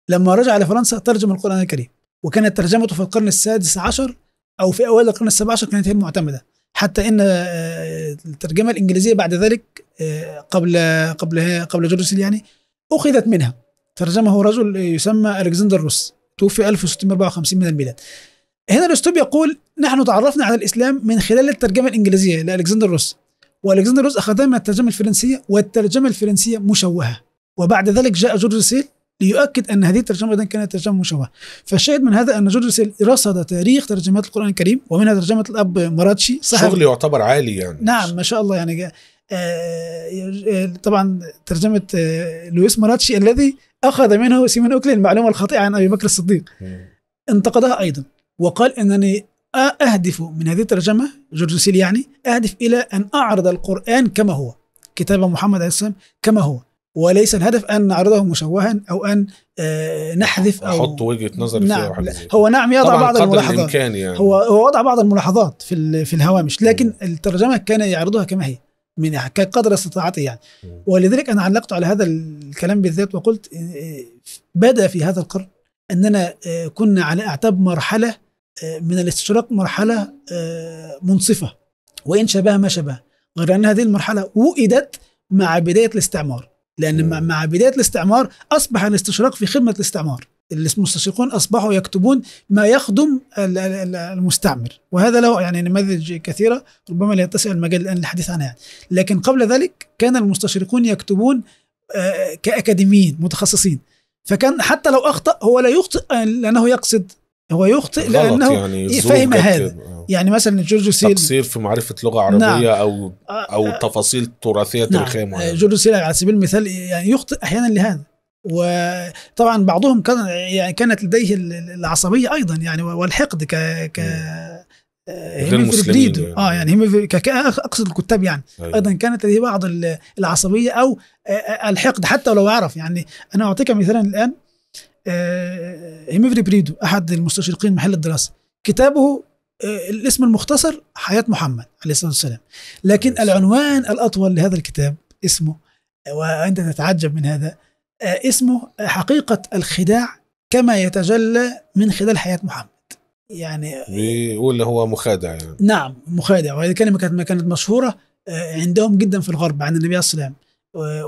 لما رجع لفرنسا ترجم القرآن الكريم وكانت ترجمته في القرن السادس عشر او في اوائل القرن السابع عشر كانت هي المعتمده حتى ان آه، الترجمه الانجليزيه بعد ذلك آه، قبل قبل قبل جورج سيل يعني اخذت منها ترجمه رجل يسمى الكسندر روس توفي 1654 من الميلاد هنا الاسلوب يقول نحن تعرفنا على الاسلام من خلال الترجمه الانجليزيه لالكسندر روس والكسندر روس اخذها من الترجمه الفرنسيه والترجمه الفرنسيه مشوهه وبعد ذلك جاء جورج سيل ليؤكد أن هذه الترجمة ايضا كانت ترجمة مشوهة فالشاهد من هذا أن جورج سيل رصد تاريخ ترجمات القرآن الكريم ومنها ترجمة الأب مراتشي شغل يعتبر عالي يعني نعم ما شاء الله يعني آه، آه، طبعا ترجمة آه، لويس مراتشي الذي أخذ منه سيمون أوكلي المعلومة الخاطئة عن أبي بكر الصديق انتقدها أيضا وقال أنني أهدف من هذه الترجمة جورج سيل يعني أهدف إلى أن أعرض القرآن كما هو كتاب محمد عليه السلام كما هو وليس الهدف ان نعرضه مشوها او ان آه، نحذف او احط وجهه نظري نعم فيها هو نعم يضع بعض الملاحظات يعني. هو هو وضع بعض الملاحظات في في الهوامش لكن الترجمه كان يعرضها كما هي من يعني قدر استطاعته يعني ولذلك انا علقت على هذا الكلام بالذات وقلت آه، بدا في هذا القرن اننا آه، كنا على اعتاب مرحله من الاستشراق مرحله منصفه وان شبه ما شبه غير ان هذه المرحله وئدت مع بدايه الاستعمار لان مم. مع بدايه الاستعمار اصبح الاستشراق في خدمه الاستعمار المستشرقون اصبحوا يكتبون ما يخدم المستعمر وهذا له يعني نماذج كثيره ربما لا يتسع المجال الان للحديث عنها يعني. لكن قبل ذلك كان المستشرقون يكتبون آه، كاكاديميين متخصصين فكان حتى لو اخطا هو لا يخطئ لانه يقصد هو يخطئ لانه يعني إيه، فهم هذا آه. يعني مثلا جورج سيل تقصير في معرفه لغه عربيه نعم. او آه، او آه تفاصيل تراثيه نعم. تاريخيه معينه آه، يعني. جورج سيل على سبيل المثال يعني يخطئ احيانا لهذا وطبعا بعضهم كان يعني كانت لديه العصبيه ايضا يعني والحقد ك ك آه، هيميفريدو يعني. اه يعني اقصد الكتاب يعني أيوة. ايضا كانت لديه بعض العصبيه او الحقد حتى ولو اعرف يعني انا اعطيك مثالا الان هيمفري بريدو احد المستشرقين محل الدراسه كتابه آه، الاسم المختصر حياة محمد عليه الصلاة والسلام لكن العنوان الأطول لهذا الكتاب اسمه وأنت تتعجب من هذا آه، اسمه حقيقة الخداع كما يتجلى من خلال حياة محمد يعني آه، بيقول هو مخادع يعني. نعم مخادع وهذه كلمة كانت كانت مشهورة عندهم جدا في الغرب عن النبي عليه الصلاة والسلام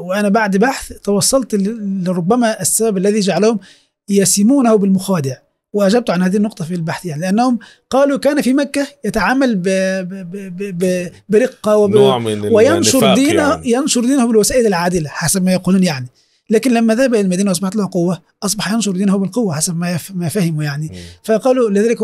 وأنا بعد بحث توصلت لربما السبب الذي جعلهم يسمونه بالمخادع واجبت عن هذه النقطه في البحث يعني لانهم قالوا كان في مكه يتعامل ب ب ب ب برقه وب نوع من وينشر دينه يعني. ينشر دينه بالوسائل العادله حسب ما يقولون يعني لكن لما ذهب الى المدينه واصبحت له قوه اصبح ينشر دينه بالقوه حسب ما يف... ما فهموا يعني م. فقالوا لذلك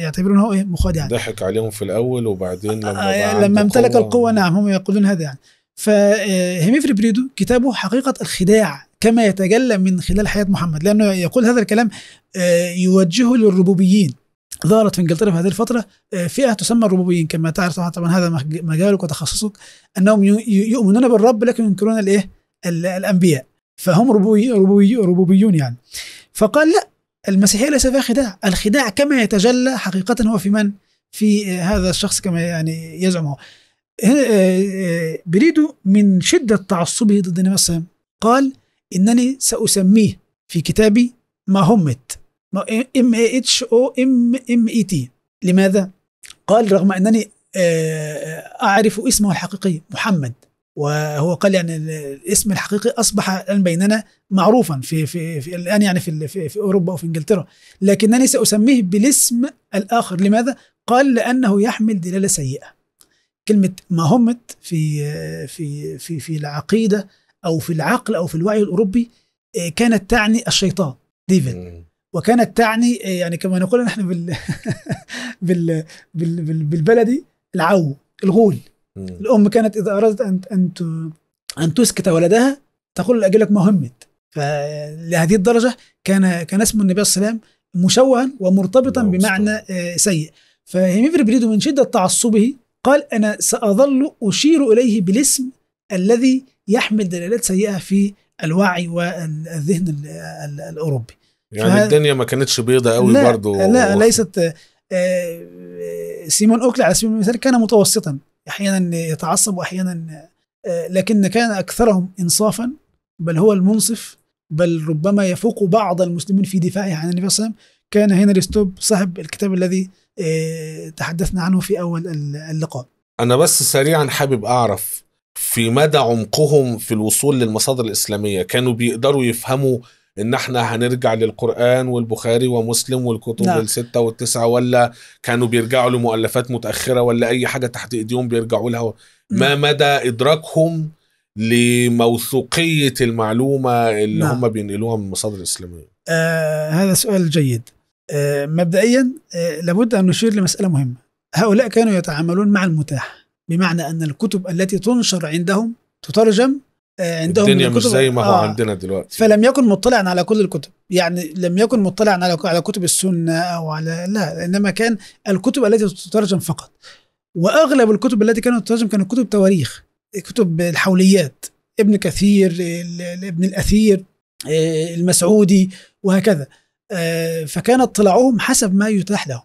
يعتبرونه إيه؟ مخادع يعني. ضحك عليهم في الاول وبعدين لما آه لما امتلك القوة نعم هم يقولون هذا يعني فهيمي بريدو كتابه حقيقة الخداع كما يتجلى من خلال حياة محمد لأنه يقول هذا الكلام آه، يوجهه للربوبيين ظهرت في انجلترا في هذه الفتره آه، فئه تسمى الربوبيين كما تعرف طبعا هذا مجالك وتخصصك انهم يؤمنون بالرب لكن ينكرون الايه؟ الانبياء فهم ربوبي ربوبيون يعني فقال لا المسيحيه ليس فيها خداع، الخداع كما يتجلى حقيقه هو في من؟ في آه، هذا الشخص كما يعني يزعم هو. آه، آه، بريدو من شدة تعصبه ضد وسلم قال إنني سأسميه في كتابي ماهومت ام اي اتش او ام ام اي تي لماذا؟ قال رغم أنني آه، أعرف اسمه الحقيقي محمد وهو قال يعني الاسم الحقيقي اصبح الان بيننا معروفا في في, في الان يعني في, في في اوروبا وفي انجلترا لكنني ساسميه بالاسم الاخر لماذا؟ قال لانه يحمل دلاله سيئه كلمه ماهمت في في في في العقيده او في العقل او في الوعي الاوروبي آه، كانت تعني الشيطان ديفل وكانت تعني آه، يعني كما نقول نحن *laughs* بال بال بال بالبلدي العو الغول الام كانت اذا ارادت ان ان ان تسكت ولدها تقول لاجل لك مهمت فلهذه الدرجه كان كان اسم النبي صلى الله عليه وسلم مشوها ومرتبطا بمعنى آه، سيء فهيمفري بريدو من شده تعصبه قال أنا سأظل أشير إليه بالاسم الذي يحمل دلالات سيئة في الوعي والذهن الأوروبي يعني الدنيا ما كانتش بيضة قوي لا برضو لا ليست آه، سيمون أوكل على سبيل المثال كان متوسطا أحيانا يتعصب وأحيانا آه، لكن كان أكثرهم إنصافا بل هو المنصف بل ربما يفوق بعض المسلمين في دفاعه عن النبي صلى الله عليه وسلم كان هنري ستوب صاحب الكتاب الذي آه، تحدثنا عنه في اول اللقاء انا بس سريعا حابب اعرف في مدى عمقهم في الوصول للمصادر الاسلاميه كانوا بيقدروا يفهموا ان احنا هنرجع للقران والبخاري ومسلم والكتب نعم. السته والتسعه ولا كانوا بيرجعوا لمؤلفات متاخره ولا اي حاجه تحت ايديهم بيرجعوا لها نعم. ما مدى ادراكهم لموثوقيه المعلومه اللي نعم. هم بينقلوها من المصادر الاسلاميه آه هذا سؤال جيد آه، مبدئيا آه، لابد أن نشير لمسألة مهمة هؤلاء كانوا يتعاملون مع المتاح بمعنى أن الكتب التي تنشر عندهم تترجم آه، عندهم الدنيا مش زي ما هو آه عندنا دلوقتي فلم يكن مطلعا على كل الكتب يعني لم يكن مطلعا على على كتب السنه او على لا انما كان الكتب التي تترجم فقط واغلب الكتب التي كانت تترجم كانت كتب تواريخ كتب الحوليات ابن كثير ابن الاثير المسعودي وهكذا آه، فكان اطلاعهم حسب ما يتاح لهم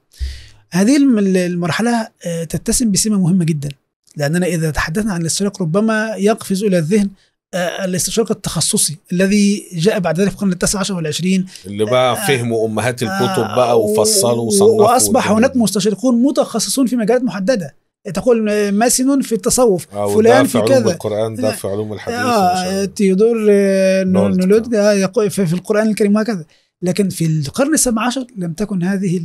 هذه المرحلة آه، تتسم بسمة مهمة جدا لأننا إذا تحدثنا عن الاستشراق ربما يقفز إلى الذهن آه، الاستشراق التخصصي الذي جاء بعد ذلك في القرن التاسع عشر والعشرين اللي بقى فهموا امهات الكتب بقى وفصلوا وصنفوا واصبح هناك مستشرقون متخصصون في مجالات محدده تقول ماسن في التصوف فلان في, في كذا علوم القران ده في علوم الحديث آه تيودور نولد يقول في القران الكريم وهكذا لكن في القرن السابع عشر لم تكن هذه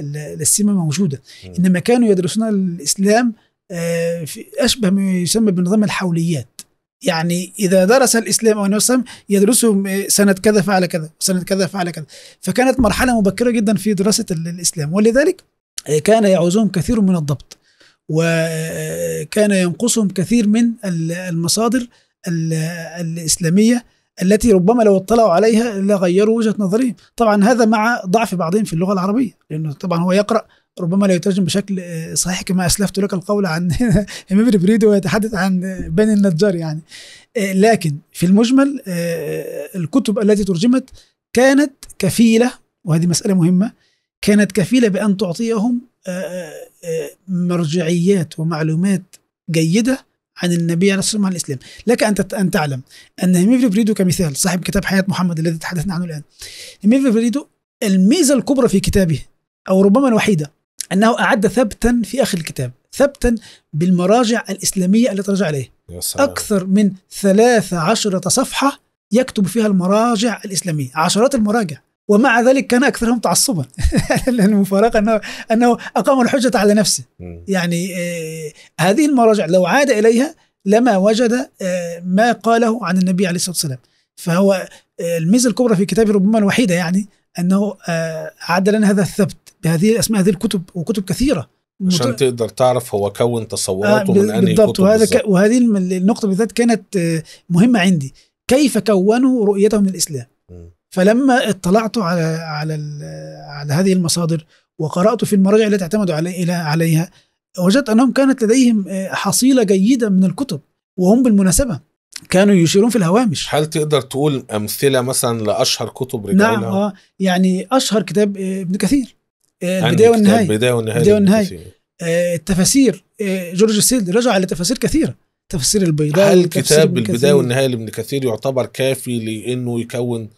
السمة موجودة إنما كانوا يدرسون الإسلام آه، في أشبه ما يسمى بنظام الحوليات يعني إذا درس الإسلام أو الإسلام يدرسه آه، سنة كذا فعل كذا سنة كذا فعل كذا فكانت مرحلة مبكرة جدا في دراسة الإسلام ولذلك آه، كان يعوزهم كثير من الضبط وكان ينقصهم كثير من المصادر الإسلامية التي ربما لو اطلعوا عليها لغيروا وجهه نظرهم طبعا هذا مع ضعف بعضهم في اللغه العربيه لانه طبعا هو يقرا ربما لا يترجم بشكل صحيح كما اسلفت لك القول عن *laughs* امام بريدو ويتحدث عن بني النجار يعني لكن في المجمل آه، الكتب التي ترجمت كانت كفيله وهذه مساله مهمه كانت كفيله بان تعطيهم آه، آه، مرجعيات ومعلومات جيده عن النبي عليه الصلاه والسلام عن الاسلام، لك ان ان تعلم ان هيميفري بريدو كمثال صاحب كتاب حياه محمد الذي تحدثنا عنه الان. هيميفري بريدو الميزه الكبرى في كتابه او ربما الوحيده انه اعد ثبتا في اخر الكتاب، ثبتا بالمراجع الاسلاميه التي ترجع اليه. اكثر من 13 صفحه يكتب فيها المراجع الاسلاميه، عشرات المراجع. ومع ذلك كان اكثرهم تعصبا *laughs* المفارقه انه انه اقام الحجه على نفسه يعني آه، هذه المراجع لو عاد اليها لما وجد آه، ما قاله عن النبي عليه الصلاه والسلام فهو آه، الميزه الكبرى في كتابه ربما الوحيده يعني انه عد لنا هذا الثبت بهذه اسماء هذه الكتب وكتب كثيره عشان تقدر تعرف هو كون تصوراته من انهي بالضبط وهذا بالزبط. وهذه النقطه بالذات كانت مهمه عندي كيف كونوا رؤيتهم للاسلام فلما اطلعت على على على هذه المصادر وقرات في المراجع التي اعتمدوا علي عليها وجدت انهم كانت لديهم آه، حصيله جيده من الكتب وهم بالمناسبه كانوا يشيرون في الهوامش هل تقدر تقول امثله مثلا لاشهر كتب رجعوا نعم اه يعني اشهر كتاب آه، ابن كثير آه، البدايه والنهايه البدايه والنهايه البدايه والنهايه التفاسير جورج سيل رجع تفاسير كثيره تفسير البيضاء هل كتاب البدايه والنهايه لابن كثير يعتبر كافي لانه يكون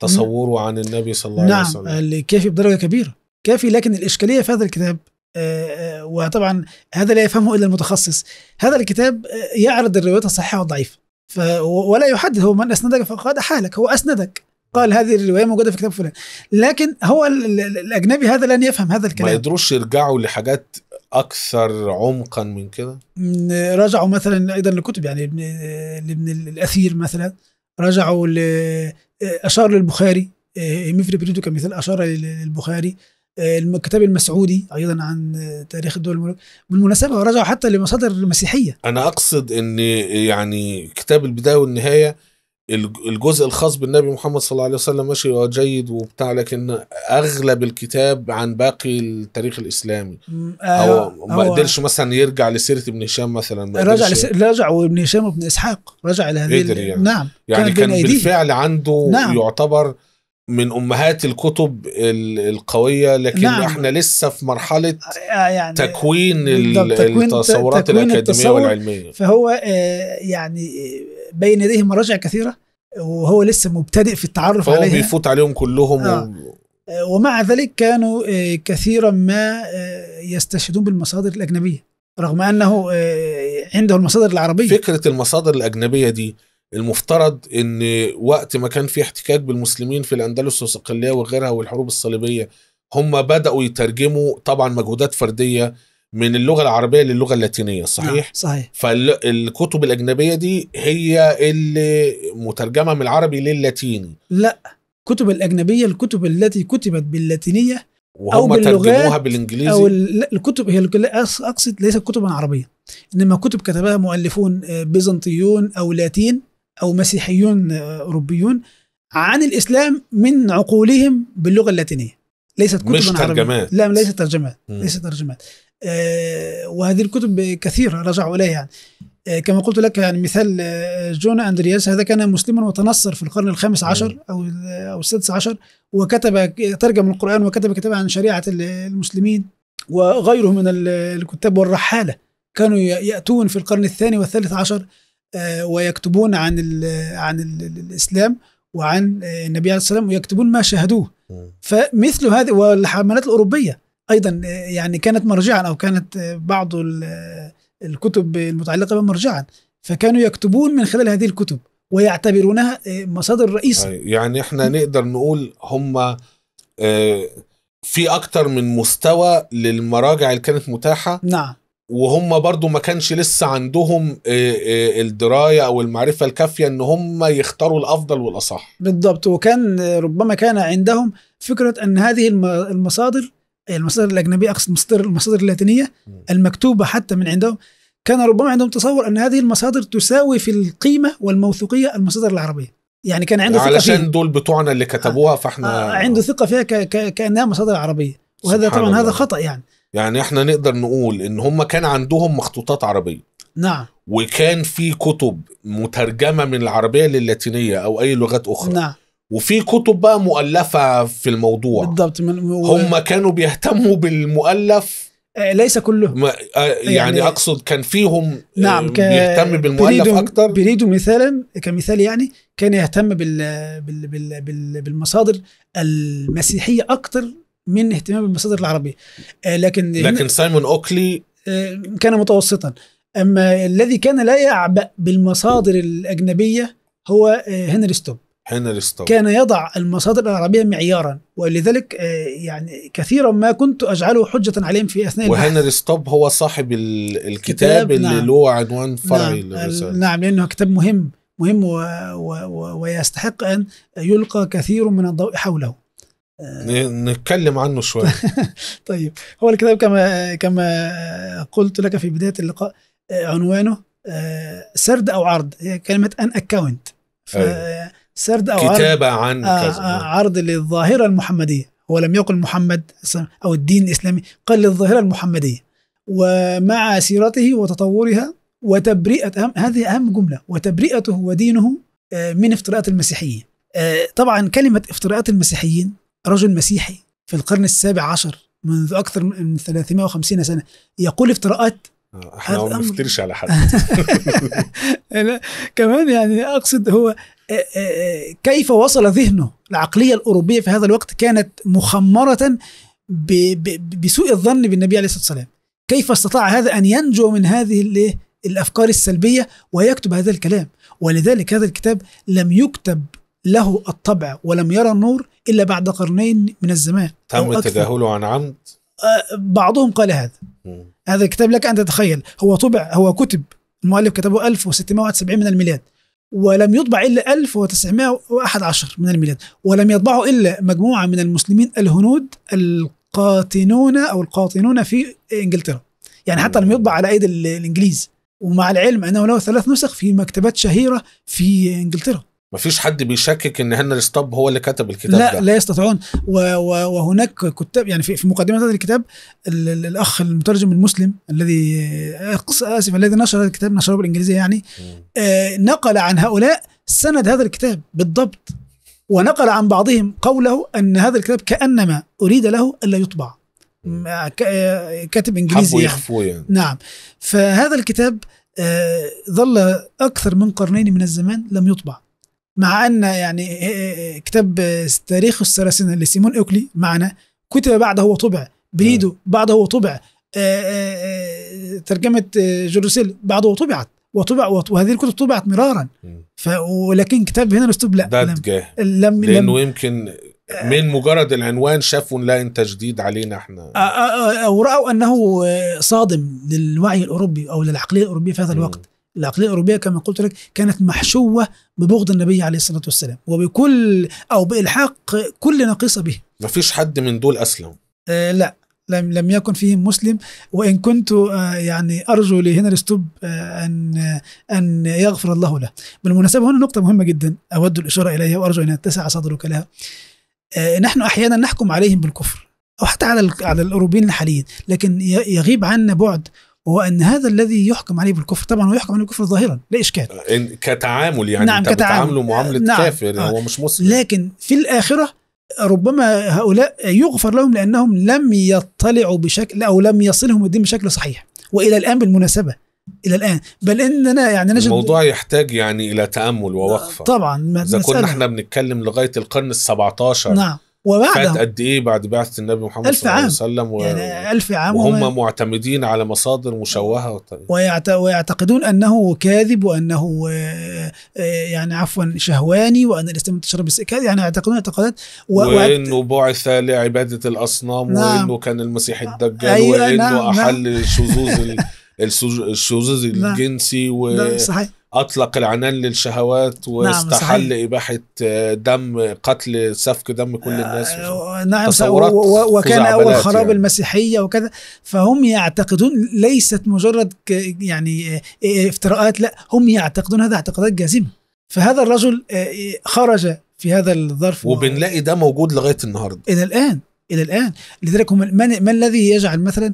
تصوره عن النبي صلى الله عليه نعم، وسلم نعم كافي بدرجه كبيره كافي لكن الاشكاليه في هذا الكتاب آه، آه، وطبعا هذا لا يفهمه الا المتخصص هذا الكتاب آه، يعرض الروايات الصحيحه والضعيفه ولا يحدد هو من اسندك فقد حالك هو اسندك قال هذه الروايه موجوده في كتاب فلان لكن هو الاجنبي هذا لن يفهم هذا الكلام ما يقدروش يرجعوا لحاجات اكثر عمقا من كده راجعوا مثلا ايضا لكتب يعني لابن الاثير مثلا رجعوا آه، أشار للبخاري آه، مفري بريدو كمثال أشار للبخاري آه، الكتاب المسعودي ايضا عن تاريخ الدول الملوك بالمناسبه رجعوا حتى لمصادر مسيحيه انا اقصد ان يعني كتاب البدايه والنهايه الجزء الخاص بالنبي محمد صلى الله عليه وسلم ماشي جيد وبتاع لكن اغلب الكتاب عن باقي التاريخ الاسلامي آه هو ما قدرش مثلا يرجع لسيره ابن هشام مثلا ما رجع رجع وابن هشام وابن اسحاق رجع لهذه قدر يعني. نعم يعني كان, كان بالفعل عنده نعم. يعتبر من امهات الكتب القويه لكن نعم. احنا لسه في مرحله آه، آه، يعني تكوين, تكوين التصورات تكوين الاكاديميه التصور والعلميه فهو آه، يعني بين يديه مراجع كثيره وهو لسه مبتدئ في التعرف عليها هو بيفوت عليهم كلهم آه. و... ومع ذلك كانوا آه، كثيرا ما آه، يستشهدون بالمصادر الاجنبيه رغم انه آه، عنده المصادر العربيه فكره المصادر الاجنبيه دي المفترض ان وقت ما كان في احتكاك بالمسلمين في الاندلس والصقليه وغيرها والحروب الصليبيه هم بداوا يترجموا طبعا مجهودات فرديه من اللغه العربيه للغه اللاتينيه صحيح نعم صحيح فالكتب الاجنبيه دي هي اللي مترجمه من العربي للاتيني لا الكتب الاجنبيه الكتب التي كتبت باللاتينيه وهم ترجموها بالانجليزي او الكتب هي اقصد ليست كتبا عربيه انما كتب كتبها مؤلفون آه، بيزنطيون او لاتين او مسيحيون آه، اوروبيون عن الاسلام من عقولهم باللغه اللاتينيه ليست كتبا مش عربيه ترجمات لا ليست ترجمات ليست ترجمات آه، وهذه الكتب كثيرة رجعوا إليها يعني. كما قلت لك يعني مثال آه، جونا أندرياس هذا كان مسلما وتنصر في القرن الخامس عشر أو أو السادس عشر وكتب ترجم القرآن وكتب كتاب عن شريعة المسلمين وغيره من الكتاب والرحالة كانوا يأتون في القرن الثاني والثالث عشر ويكتبون عن الـ عن الـ الإسلام وعن النبي عليه الصلاة والسلام ويكتبون ما شاهدوه فمثل هذه والحملات الأوروبية ايضا يعني كانت مرجعا او كانت بعض الكتب المتعلقه بها مرجعا فكانوا يكتبون من خلال هذه الكتب ويعتبرونها آه، مصادر رئيسة طيب، يعني احنا نقدر نقول هم آه، في اكتر من مستوى للمراجع اللي كانت متاحة نعم وهم برضو ما كانش لسه عندهم آه، الدراية او المعرفة الكافية ان هم يختاروا الافضل والاصح بالضبط وكان ربما كان عندهم فكرة ان هذه المصادر المصادر الاجنبيه اقصد مصادر المصادر اللاتينيه المكتوبه حتى من عندهم كان ربما عندهم تصور ان هذه المصادر تساوي في القيمه والموثوقيه المصادر العربيه يعني كان عنده ثقه علشان دول بتوعنا اللي كتبوها فاحنا آه، عنده ثقه فيها ك... ك... كانها مصادر عربيه وهذا طبعا الله. هذا خطا يعني يعني احنا نقدر نقول ان هم كان عندهم مخطوطات عربيه نعم وكان في كتب مترجمه من العربيه للاتينيه او اي لغات اخرى نعم وفي كتب بقى مؤلفه في الموضوع بالضبط من و... هم كانوا بيهتموا بالمؤلف آه، ليس كله ما... آه، يعني, يعني اقصد كان فيهم آه، نعم ك... يهتم بالمؤلف بريدو... اكتر بريدو مثالا كمثال يعني كان يهتم بال... بال... بال... بال... بالمصادر المسيحيه اكتر من اهتمام بالمصادر العربيه لكن لكن سايمون اوكلي كان متوسطا اما الذي كان لا يعبأ بالمصادر الاجنبيه هو هنري ستوب حين كان يضع المصادر العربية معيارا ولذلك آه، يعني كثيرا ما كنت أجعله حجة عليهم في أثناء وهنري ستوب هو صاحب الكتاب اللي نعم. له عنوان فرعي نعم. نعم لأنه كتاب مهم مهم و... و... و... ويستحق أن يلقى كثير من الضوء حوله آه. نتكلم عنه شوي *laughs* طيب هو الكتاب كما كما قلت لك في بدايه اللقاء آه، عنوانه سرد او عرض هي كلمه ان اكاونت أيوة. سرد أو كتابة عرض عن آه، كذا. آه، عرض للظاهرة المحمدية هو لم يقل محمد أو الدين الإسلامي قال للظاهرة المحمدية ومع سيرته وتطورها وتبرئة أهم هذه أهم جملة وتبرئته ودينه آه، من افتراءات المسيحيين طبعا كلمة افتراءات المسيحيين رجل مسيحي في القرن السابع عشر منذ أكثر من 350 سنة يقول افتراءات احنا ما بنفترش على حد *laughs* كمان يعني اقصد هو آه، آه، آه، كيف وصل ذهنه العقلية الأوروبية في هذا الوقت كانت مخمرة بسوء الظن بالنبي عليه الصلاة والسلام كيف استطاع هذا أن ينجو من هذه الأفكار السلبية ويكتب هذا الكلام ولذلك هذا الكتاب لم يكتب له الطبع ولم يرى النور إلا بعد قرنين من الزمان تم تجاهله عن عمد بعضهم قال هذا م. هذا الكتاب لك أن تتخيل هو طبع هو كتب المؤلف كتبه 1670 من الميلاد ولم يطبع إلا 1911 من الميلاد ولم يطبعه إلا مجموعة من المسلمين الهنود القاطنون أو القاطنون في إنجلترا يعني حتى لم يطبع على أيدي الإنجليز ومع العلم أنه له ثلاث نسخ في مكتبات شهيرة في إنجلترا مفيش حد بيشكك ان هنري ستاب هو اللي كتب الكتاب لا ده. لا يستطيعون وهناك كتاب يعني في, في مقدمه هذا الكتاب الاخ المترجم المسلم الذي آه، آه، اسف الذي نشر هذا الكتاب نشره بالانجليزيه يعني آه نقل عن هؤلاء سند هذا الكتاب بالضبط ونقل عن بعضهم قوله ان هذا الكتاب كانما اريد له الا يطبع آه، كاتب انجليزي حبوا يخفوا يعني. يعني. نعم فهذا الكتاب آه ظل اكثر من قرنين من الزمان لم يطبع مع ان يعني إيه، إيه، إيه، كتاب تاريخ السراسنه لسيمون اوكلي معنا كتب بعده وطبع بريدو نعم. بعده وطبع ترجمه جروسيل بعده وطبعت وطبع وهذه الكتب طبعت مرارا ولكن كتاب هنا الاسلوب لا لم, لم لانه يمكن آه. من مجرد العنوان شافوا لا انت جديد علينا احنا آه، آه، او راوا انه صادم للوعي الاوروبي او للعقليه الاوروبيه في هذا الوقت العقليه الاوروبيه كما قلت لك كانت محشوه ببغض النبي عليه الصلاه والسلام وبكل او بالحاق كل نقيصة به. ما فيش حد من دول اسلم. آه لا لم لم يكن فيهم مسلم وان كنت آه، يعني ارجو لهنري ستوب آه، ان آه، ان يغفر الله له. بالمناسبه هنا نقطه مهمه جدا اود الاشاره اليها وارجو ان يتسع صدرك لها. نحن احيانا نحكم عليهم بالكفر او حتى على على الاوروبيين الحاليين لكن يغيب عنا بعد هو ان هذا الذي يحكم عليه بالكفر طبعا هو يحكم عليه بالكفر ظاهرا لا اشكال آه، كتعامل يعني نعم انت كتعامل. معامله نعم. كافر يعني آه. هو مش مسلم لكن في الاخره ربما هؤلاء يغفر لهم لانهم لم يطلعوا بشكل او لم يصلهم الدين بشكل صحيح والى الان بالمناسبه الى الان بل اننا يعني نجد الموضوع يحتاج يعني الى تامل ووقفه طبعا اذا كنا احنا بنتكلم لغايه القرن ال 17 نعم وبعدها قد ايه بعد بعثه النبي محمد صلى الله عليه وسلم و... يعني ألف عام وهم وما... معتمدين على مصادر مشوهه والطريق. ويعت... ويعتقدون انه كاذب وانه آه، آه، يعني عفوا شهواني وان الاسلام انتشر السكاد يعني يعتقدون اعتقادات و... وانه بعث لعباده الاصنام نعم. وانه كان المسيح الدجال أيوة وانه نعم. احل نعم. شذوذ الشذوذ *laughs* نعم. الجنسي و... نعم، صحيح اطلق العنان للشهوات نعم، واستحل نعم اباحه آه، دم قتل سفك دم كل آه، الناس نعم وكان اول خراب يعني. المسيحيه وكذا فهم يعتقدون ليست مجرد يعني آه، افتراءات لا هم يعتقدون هذا اعتقادات جازمه فهذا الرجل خرج في هذا الظرف وبنلاقي ده موجود لغايه النهارده الى الان الى الان لذلك هم ما الذي يجعل مثلا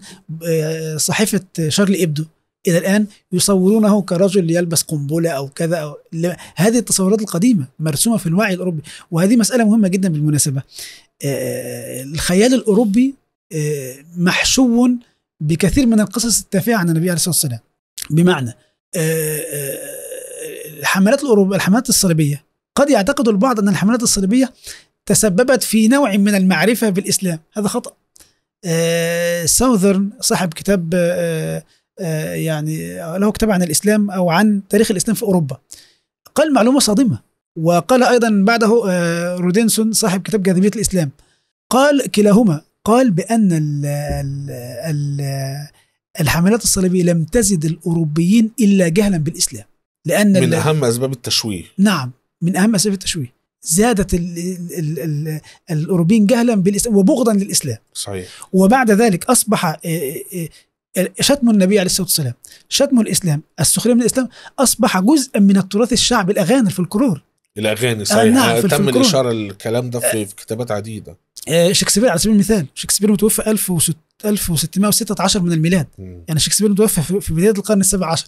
صحيفه شارلي ابدو الى الان يصورونه كرجل يلبس قنبله او كذا أو هذه التصورات القديمه مرسومه في الوعي الاوروبي وهذه مساله مهمه جدا بالمناسبه آه، الخيال الاوروبي آه، محشو بكثير من القصص التافهه عن النبي عليه الصلاه والسلام بمعنى آه، الحملات الاوروبيه الحملات الصليبيه قد يعتقد البعض ان الحملات الصليبيه تسببت في نوع من المعرفه بالاسلام هذا خطا ساوذرن صاحب كتاب آه، يعني له كتاب عن الاسلام او عن تاريخ الاسلام في اوروبا قال معلومه صادمه وقال ايضا بعده آه، رودينسون صاحب كتاب جاذبيه الاسلام قال كلاهما قال بان الـ الـ الحملات الصليبيه لم تزد الاوروبيين الا جهلا بالاسلام لان من اهم اسباب التشويه نعم من اهم اسباب التشويه زادت الـ الـ الـ الاوروبيين جهلا بالاسلام وبغضا للاسلام صحيح وبعد ذلك اصبح آه، شتموا النبي عليه الصلاه والسلام شتموا الاسلام السخريه من الاسلام اصبح جزءا من التراث الشعبي الاغاني في الكرور الاغاني صحيح آه نعم آه، في تم الاشاره للكلام ده في, في كتابات عديده آه شكسبير على سبيل المثال شكسبير متوفى 1616 من الميلاد م. يعني شكسبير متوفى في بدايه القرن السابع عشر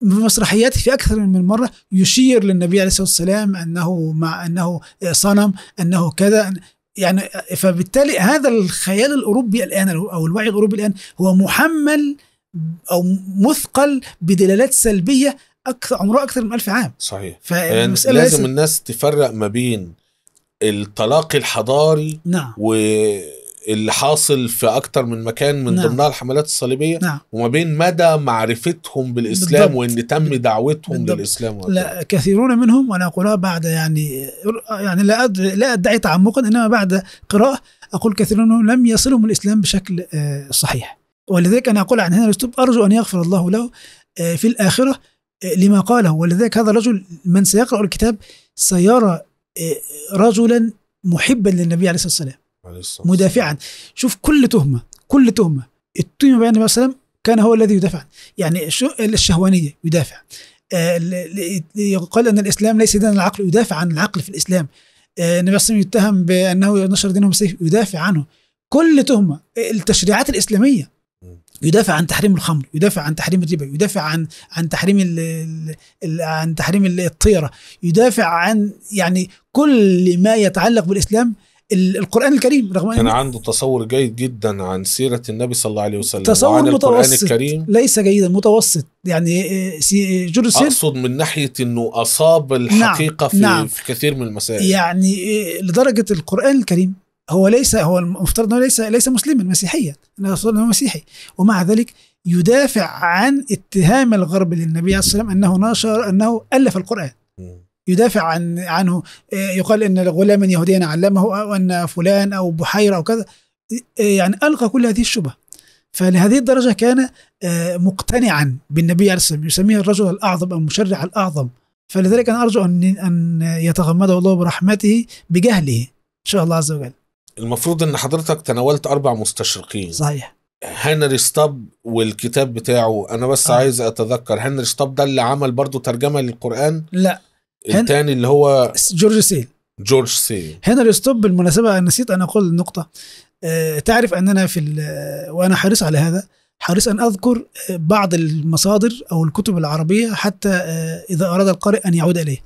في مسرحياته في اكثر من مره يشير للنبي عليه الصلاه والسلام انه مع انه صنم انه كذا يعني فبالتالي هذا الخيال الاوروبي الان او الوعي الاوروبي الان هو محمل او مثقل بدلالات سلبيه اكثر عمره اكثر من ألف عام صحيح يعني لازم الناس تفرق ما بين التلاقي الحضاري نعم و اللي حاصل في اكتر من مكان من نعم. ضمنها الحملات الصليبيه نعم. وما بين مدى معرفتهم بالاسلام بالضبط. وان تم دعوتهم بالضبط. للاسلام وقتها. لا كثيرون منهم وانا اقولها بعد يعني يعني لا لا ادعي تعمقا انما بعد قراءه اقول كثيرون منهم لم يصلهم الاسلام بشكل آه، صحيح ولذلك انا اقول عن هنا الاسلوب ارجو ان يغفر الله له آه، في الاخره آه، لما قاله ولذلك هذا الرجل من سيقرا الكتاب سيرى رجلا محبا للنبي عليه الصلاه والسلام مدافعا شوف كل تهمه كل تهمه اتهم بها النبي صلى الله عليه وسلم كان هو الذي يدافع يعني الشهوانيه يدافع آه، يقال ان الاسلام ليس دين العقل يدافع عن العقل في الاسلام آه، النبي صلى الله عليه وسلم يتهم بانه نشر دينه بالسيف يدافع عنه كل تهمه التشريعات الاسلاميه يدافع عن تحريم الخمر يدافع عن تحريم الربا يدافع عن عن تحريم الـ عن تحريم الطيره يدافع عن يعني كل ما يتعلق بالاسلام القرآن الكريم رغم كان أن عنده تصور جيد جدا عن سيرة النبي صلى الله عليه وسلم تصور وعن متوسط القرآن الكريم ليس جيدا متوسط يعني آه، آه، جورج سيل أقصد من ناحية أنه أصاب نعم، الحقيقة نعم. في, نعم. في كثير من المسائل يعني آه، لدرجة القرآن الكريم هو ليس هو المفترض انه ليس ليس مسلما مسيحيا انه انه مسيحي ومع ذلك يدافع عن اتهام الغرب للنبي عليه الصلاه والسلام انه نشر انه الف القران يدافع عن عنه آه، يقال ان غلاما يهوديا علمه او ان فلان او بحيره او كذا آه، يعني القى كل هذه الشبه فلهذه الدرجه كان آه، مقتنعا بالنبي عليه الصلاه والسلام يسميه الرجل الاعظم او المشرع الاعظم فلذلك انا ارجو ان ان يتغمده الله برحمته بجهله ان شاء الله عز وجل المفروض ان حضرتك تناولت اربع مستشرقين صحيح هنري ستاب والكتاب بتاعه انا بس آه. عايز اتذكر هنري ستاب ده اللي عمل برضه ترجمه للقران لا الثاني اللي هو جورج سيل جورج سيل هنري ستوب بالمناسبة نسيت أن أقول النقطة آه، تعرف أننا في آه، وأنا حريص على هذا حريص أن أذكر آه، بعض المصادر أو الكتب العربية حتى إذا أراد القارئ أن يعود إليه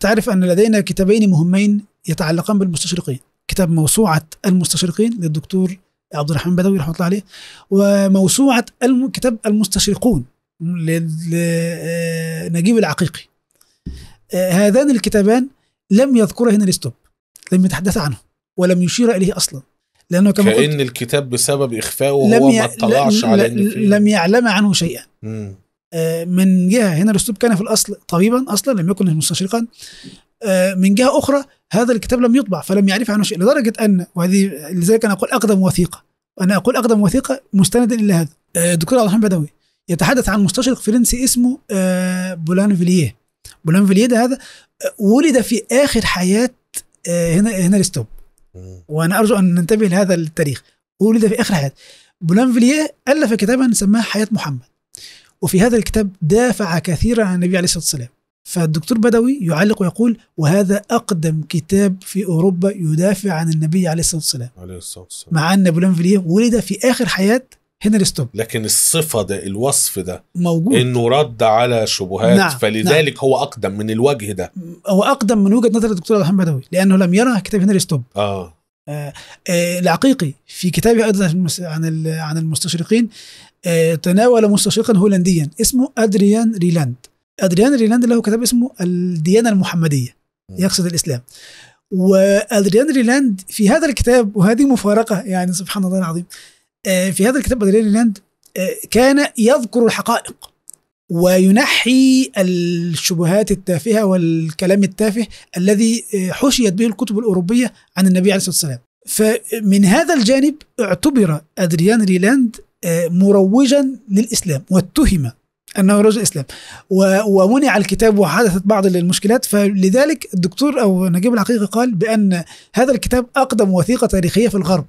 تعرف أن لدينا كتابين مهمين يتعلقان بالمستشرقين كتاب موسوعة المستشرقين للدكتور عبد الرحمن بدوي رحمه الله عليه وموسوعه كتاب المستشرقون لنجيب العقيقي هذان الكتابان لم يذكره هنري ستوب لم يتحدث عنه ولم يشير اليه اصلا لانه كما كان الكتاب بسبب اخفائه لم هو ما اطلعش على إن فيه. لم يعلم عنه شيئا مم. آه، من جهه هنري ستوب كان في الاصل طبيبا اصلا لم يكن مستشرقا آه، من جهه اخرى هذا الكتاب لم يطبع فلم يعرف عنه شيء لدرجه ان وهذه لذلك انا اقول اقدم وثيقه انا اقول اقدم وثيقه مستندا الى هذا الدكتور آه، عبد الرحمن بدوي يتحدث عن مستشرق فرنسي اسمه فيليه بولانفيليه ده هذا ولد في اخر حياه آه، هنا هنا ستوب وانا ارجو ان ننتبه لهذا التاريخ ولد في اخر حياه بولانفيليه الف كتابا سماه حياه محمد وفي هذا الكتاب دافع كثيرا عن النبي عليه الصلاه والسلام فالدكتور بدوي يعلق ويقول وهذا اقدم كتاب في اوروبا يدافع عن النبي عليه الصلاه والسلام عليه الصلاه والسلام مع ان بولانفيليه ولد في اخر حياه هنري ستوب لكن الصفة ده الوصف ده موجود انه رد على شبهات نعم. فلذلك نعم. هو اقدم من الوجه ده هو اقدم من وجهة نظر الدكتور الحمد بدوي لانه لم يرى كتاب هنري ستوب آه. آه،, اه العقيقي في كتابه ايضا عن عن المستشرقين آه، تناول مستشرقا هولنديا اسمه ادريان ريلاند ادريان ريلاند له كتاب اسمه الديانه المحمديه يقصد الاسلام وادريان ريلاند في هذا الكتاب وهذه مفارقه يعني سبحان الله العظيم آه، في هذا الكتاب بدريلي لاند آه، كان يذكر الحقائق وينحي الشبهات التافهة والكلام التافه الذي آه، حشيت به الكتب الأوروبية عن النبي عليه الصلاة والسلام فمن هذا الجانب اعتبر أدريان ريلاند مروجا للإسلام واتهم أنه رجل إسلام ومنع الكتاب وحدثت بعض المشكلات فلذلك الدكتور أو نجيب الحقيقي قال بأن هذا الكتاب أقدم وثيقة تاريخية في الغرب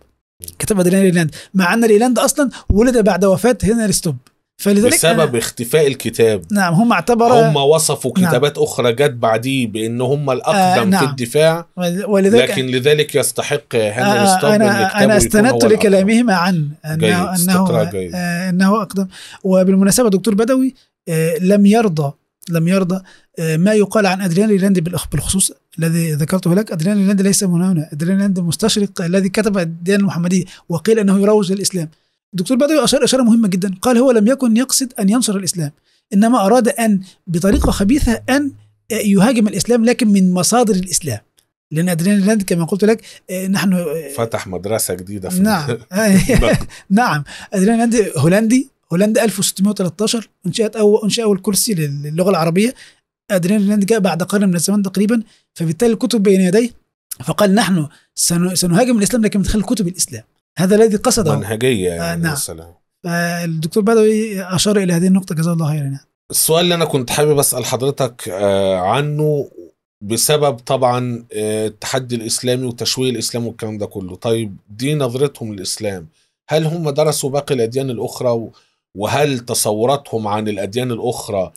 كتبها ديلان ليلاند مع ان ليلاند اصلا ولد بعد وفاه هنري ستوب فلذلك بسبب اختفاء الكتاب نعم هم اعتبروا هم وصفوا نعم. كتابات نعم. اخرى جت بعديه بان هم الاقدم آه نعم. في الدفاع ولذلك لكن لذلك يستحق هنري آه, آه، ستوب انا انا استندت لكلامهما عن انه انه, آه انه اقدم وبالمناسبه دكتور بدوي آه لم يرضى لم يرضى آه، ما يقال عن ادريان ليلاندي بالخصوص الذي ذكرته لك ادريان ليلاندي ليس من هنا ادريان ليلاندي المستشرق الذي كتب الديانه المحمديه وقيل انه يروج للاسلام الدكتور بدوي اشار اشاره مهمه جدا قال هو لم يكن يقصد ان ينصر الاسلام انما اراد ان بطريقه خبيثه ان يهاجم الاسلام لكن من مصادر الاسلام لان ادريان لاند كما قلت لك آه، نحن آه، فتح مدرسه جديده في نعم *laughs* *laughs* نعم ادريان لاند هولندي هولندا 1613 انشات اول انشا اول كرسي للغه العربيه ادريان هولندا جاء بعد قرن من الزمان تقريبا فبالتالي الكتب بين يديه فقال نحن سنهاجم الاسلام لكن من خلال كتب الاسلام هذا الذي قصده منهجيه آه، يعني آه نعم. السلام فالدكتور بدوي اشار الى هذه النقطه جزاه الله خيرا يعني. السؤال اللي انا كنت حابب اسال حضرتك آه، عنه بسبب طبعا آه، التحدي الاسلامي وتشويه الاسلام والكلام ده كله طيب دي نظرتهم للاسلام هل هم درسوا باقي الاديان الاخرى وهل تصوراتهم عن الأديان الأخرى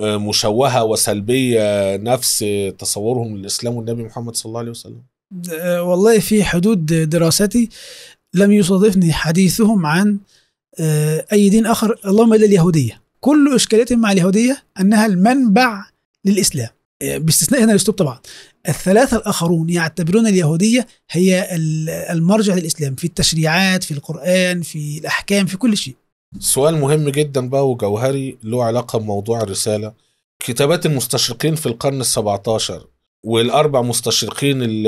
آه، مشوهة وسلبية نفس تصورهم للإسلام والنبي محمد صلى الله عليه وسلم آه، والله في حدود دراستي لم يصادفني حديثهم عن آه، أي دين آخر اللهم إلا اليهودية كل إشكاليتهم مع اليهودية أنها المنبع للإسلام باستثناء هنا الأسلوب طبعا الثلاثة الآخرون يعتبرون اليهودية هي المرجع للإسلام في التشريعات في القرآن في الأحكام في كل شيء سؤال مهم جدا بقى وجوهري له علاقة بموضوع الرسالة كتابات المستشرقين في القرن السبعة عشر والأربع مستشرقين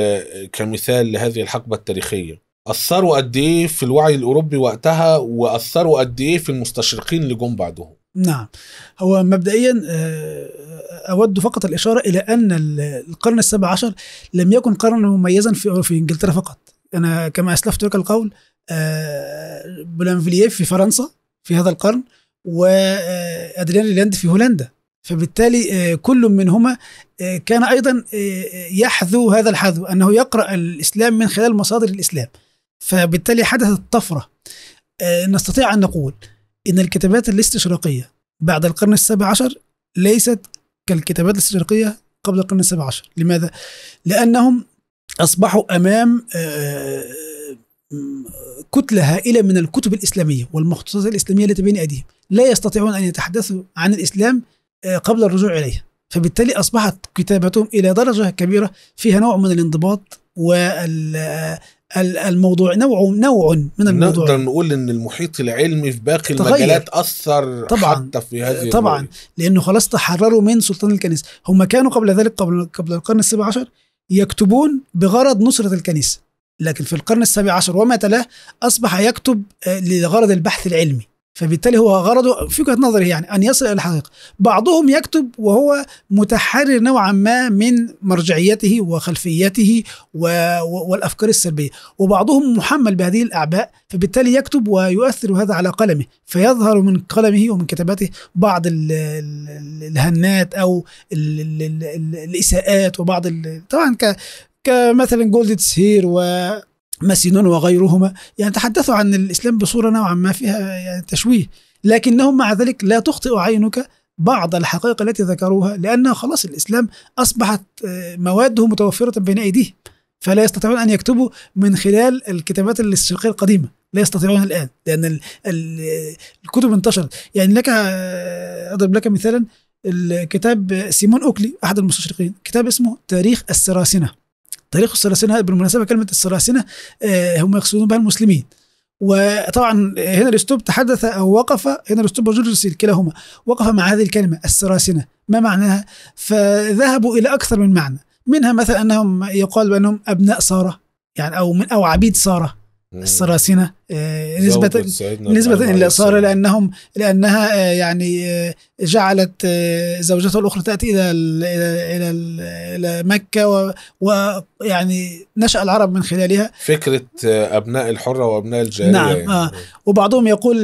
كمثال لهذه الحقبة التاريخية أثروا قد إيه في الوعي الأوروبي وقتها وأثروا قد إيه في المستشرقين اللي جم بعدهم نعم هو مبدئيا آه، أود فقط الإشارة إلى أن القرن السابع عشر لم يكن قرنا مميزا في, في إنجلترا فقط أنا كما أسلفت لك القول آه، بولانفيليه في فرنسا في هذا القرن وأدريان ليلاند في هولندا فبالتالي آه، كل منهما آه، كان أيضا آه، يحذو هذا الحذو أنه يقرأ الإسلام من خلال مصادر الإسلام فبالتالي حدثت طفرة نستطيع أن نقول إن الكتابات الاستشراقية بعد القرن السابع عشر ليست كالكتابات الاستشراقية قبل القرن السابع عشر لماذا؟ لأنهم أصبحوا أمام كتلة هائلة من الكتب الإسلامية والمخطوطات الإسلامية التي بين أيديهم لا يستطيعون أن يتحدثوا عن الإسلام آه، قبل الرجوع إليه فبالتالي أصبحت كتابتهم إلى درجة كبيرة فيها نوع من الانضباط والموضوع آه، نوع نوع من الموضوع نقدر نقول ان المحيط العلمي في باقي تغير. المجالات اثر طبعا حتى في هذه آه، طبعا الموضوع. لانه خلاص تحرروا من سلطان الكنيسه هم كانوا قبل ذلك قبل قبل القرن السابع عشر يكتبون بغرض نصره الكنيسه لكن في القرن السابع عشر وما تلاه أصبح يكتب آه، لغرض البحث العلمي فبالتالي هو غرضه في وجهه نظري يعني ان يصل الى الحقيقه بعضهم يكتب وهو متحرر نوعا ما من مرجعيته وخلفيته و... والافكار السلبيه وبعضهم محمل بهذه الاعباء فبالتالي يكتب ويؤثر هذا على قلمه فيظهر من قلمه ومن كتاباته بعض ال... الهنات او ال... الاساءات وبعض ال... طبعا ك... كمثلا جولد تسهير ومسينون وغيرهما يعني تحدثوا عن الإسلام بصورة نوعا ما فيها يعني تشويه لكنهم مع ذلك لا تخطئ عينك بعض الحقائق التي ذكروها لأن خلاص الإسلام أصبحت آه، مواده متوفرة بين أيديهم فلا يستطيعون أن يكتبوا من خلال الكتابات الاستشراقيه القديمة لا يستطيعون الآن لأن الكتب انتشرت يعني لك آه، أضرب لك مثالا الكتاب سيمون أوكلي أحد المستشرقين كتاب اسمه تاريخ السراسنة تاريخ الصراصنه بالمناسبه كلمه الصراصنه آه، هم يقصدون بها المسلمين وطبعا آه، هنا الاستوب تحدث او وقف هنا الاستوب وجورج كلاهما وقف مع هذه الكلمه السراسنه ما معناها؟ فذهبوا الى اكثر من معنى منها مثلا انهم يقال بانهم ابناء ساره يعني او من او عبيد ساره الصراصنه آه، نسبه نسبه الى ساره لانهم لانها آه، يعني آه، جعلت زوجته الاخرى تاتي الى الى الى مكه ويعني نشا العرب من خلالها فكره ابناء الحره وابناء الجاريه نعم يعني. آه. وبعضهم يقول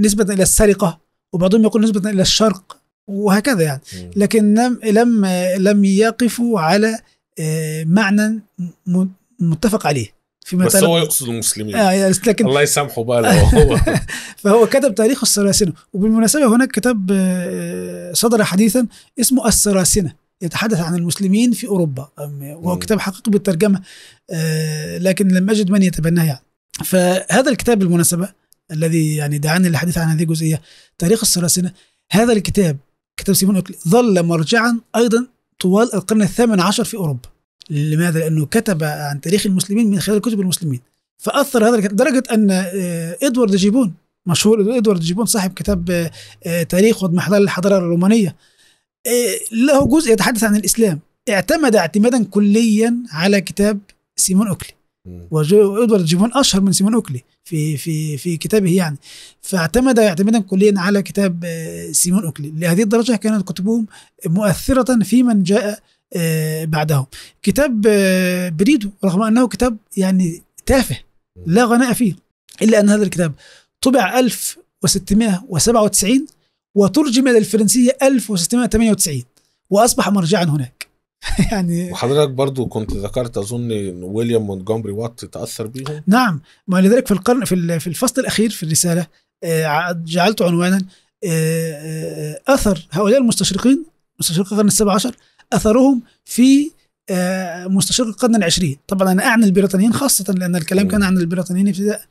نسبه الى السرقه وبعضهم يقول نسبه الى الشرق وهكذا يعني لكن لم لم لم يقفوا على معنى متفق عليه في بس هو يقصد المسلمين آه يعني لكن الله يسامحه بقى لو *laughs* هو فهو كتب تاريخ السراسنه وبالمناسبه هناك كتاب آه، صدر حديثا اسمه السراسنه يتحدث عن المسلمين في اوروبا وهو كتاب حقيقي بالترجمه آه، لكن لم اجد من يتبناه يعني فهذا الكتاب بالمناسبه الذي يعني دعاني للحديث عن هذه الجزئيه تاريخ السراسنه هذا الكتاب كتاب سيمون ظل مرجعا ايضا طوال القرن الثامن عشر في اوروبا لماذا؟ لأنه كتب عن تاريخ المسلمين من خلال كتب المسلمين فأثر هذا لدرجة أن آه، إدوارد جيبون مشهور إدوارد جيبون صاحب كتاب آه، آه، تاريخ واضمحلال الحضارة الرومانية له جزء يتحدث عن الإسلام اعتمد اعتمادا كليا على كتاب سيمون أوكلي وادوارد جيبون اشهر من سيمون اوكلي في في في كتابه يعني فاعتمد اعتمادا كليا على كتاب سيمون اوكلي لهذه الدرجه كانت كتبهم مؤثره في من جاء آه، بعدهم كتاب آه، بريدو رغم أنه كتاب يعني تافه لا غناء فيه إلا أن هذا الكتاب طبع 1697 وترجم إلى الفرنسية 1698 وأصبح مرجعا هناك *laughs* يعني وحضرتك برضو كنت ذكرت اظن ويليام مونتجومري وات تاثر بيه نعم ما لذلك في القرن في الفصل الاخير في الرساله آه، جعلت عنوانا اثر هؤلاء المستشرقين مستشرقي القرن السابع عشر اثرهم في آه، مستشرق القرن العشرين طبعا انا اعني البريطانيين خاصه لان الكلام كان عن البريطانيين ابتداء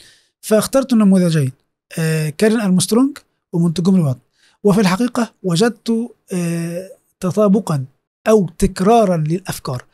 فاخترت نموذجين آه، كارين ارمسترونج ومنتجوم الوطن وفي الحقيقه وجدت آه، تطابقا او تكرارا للافكار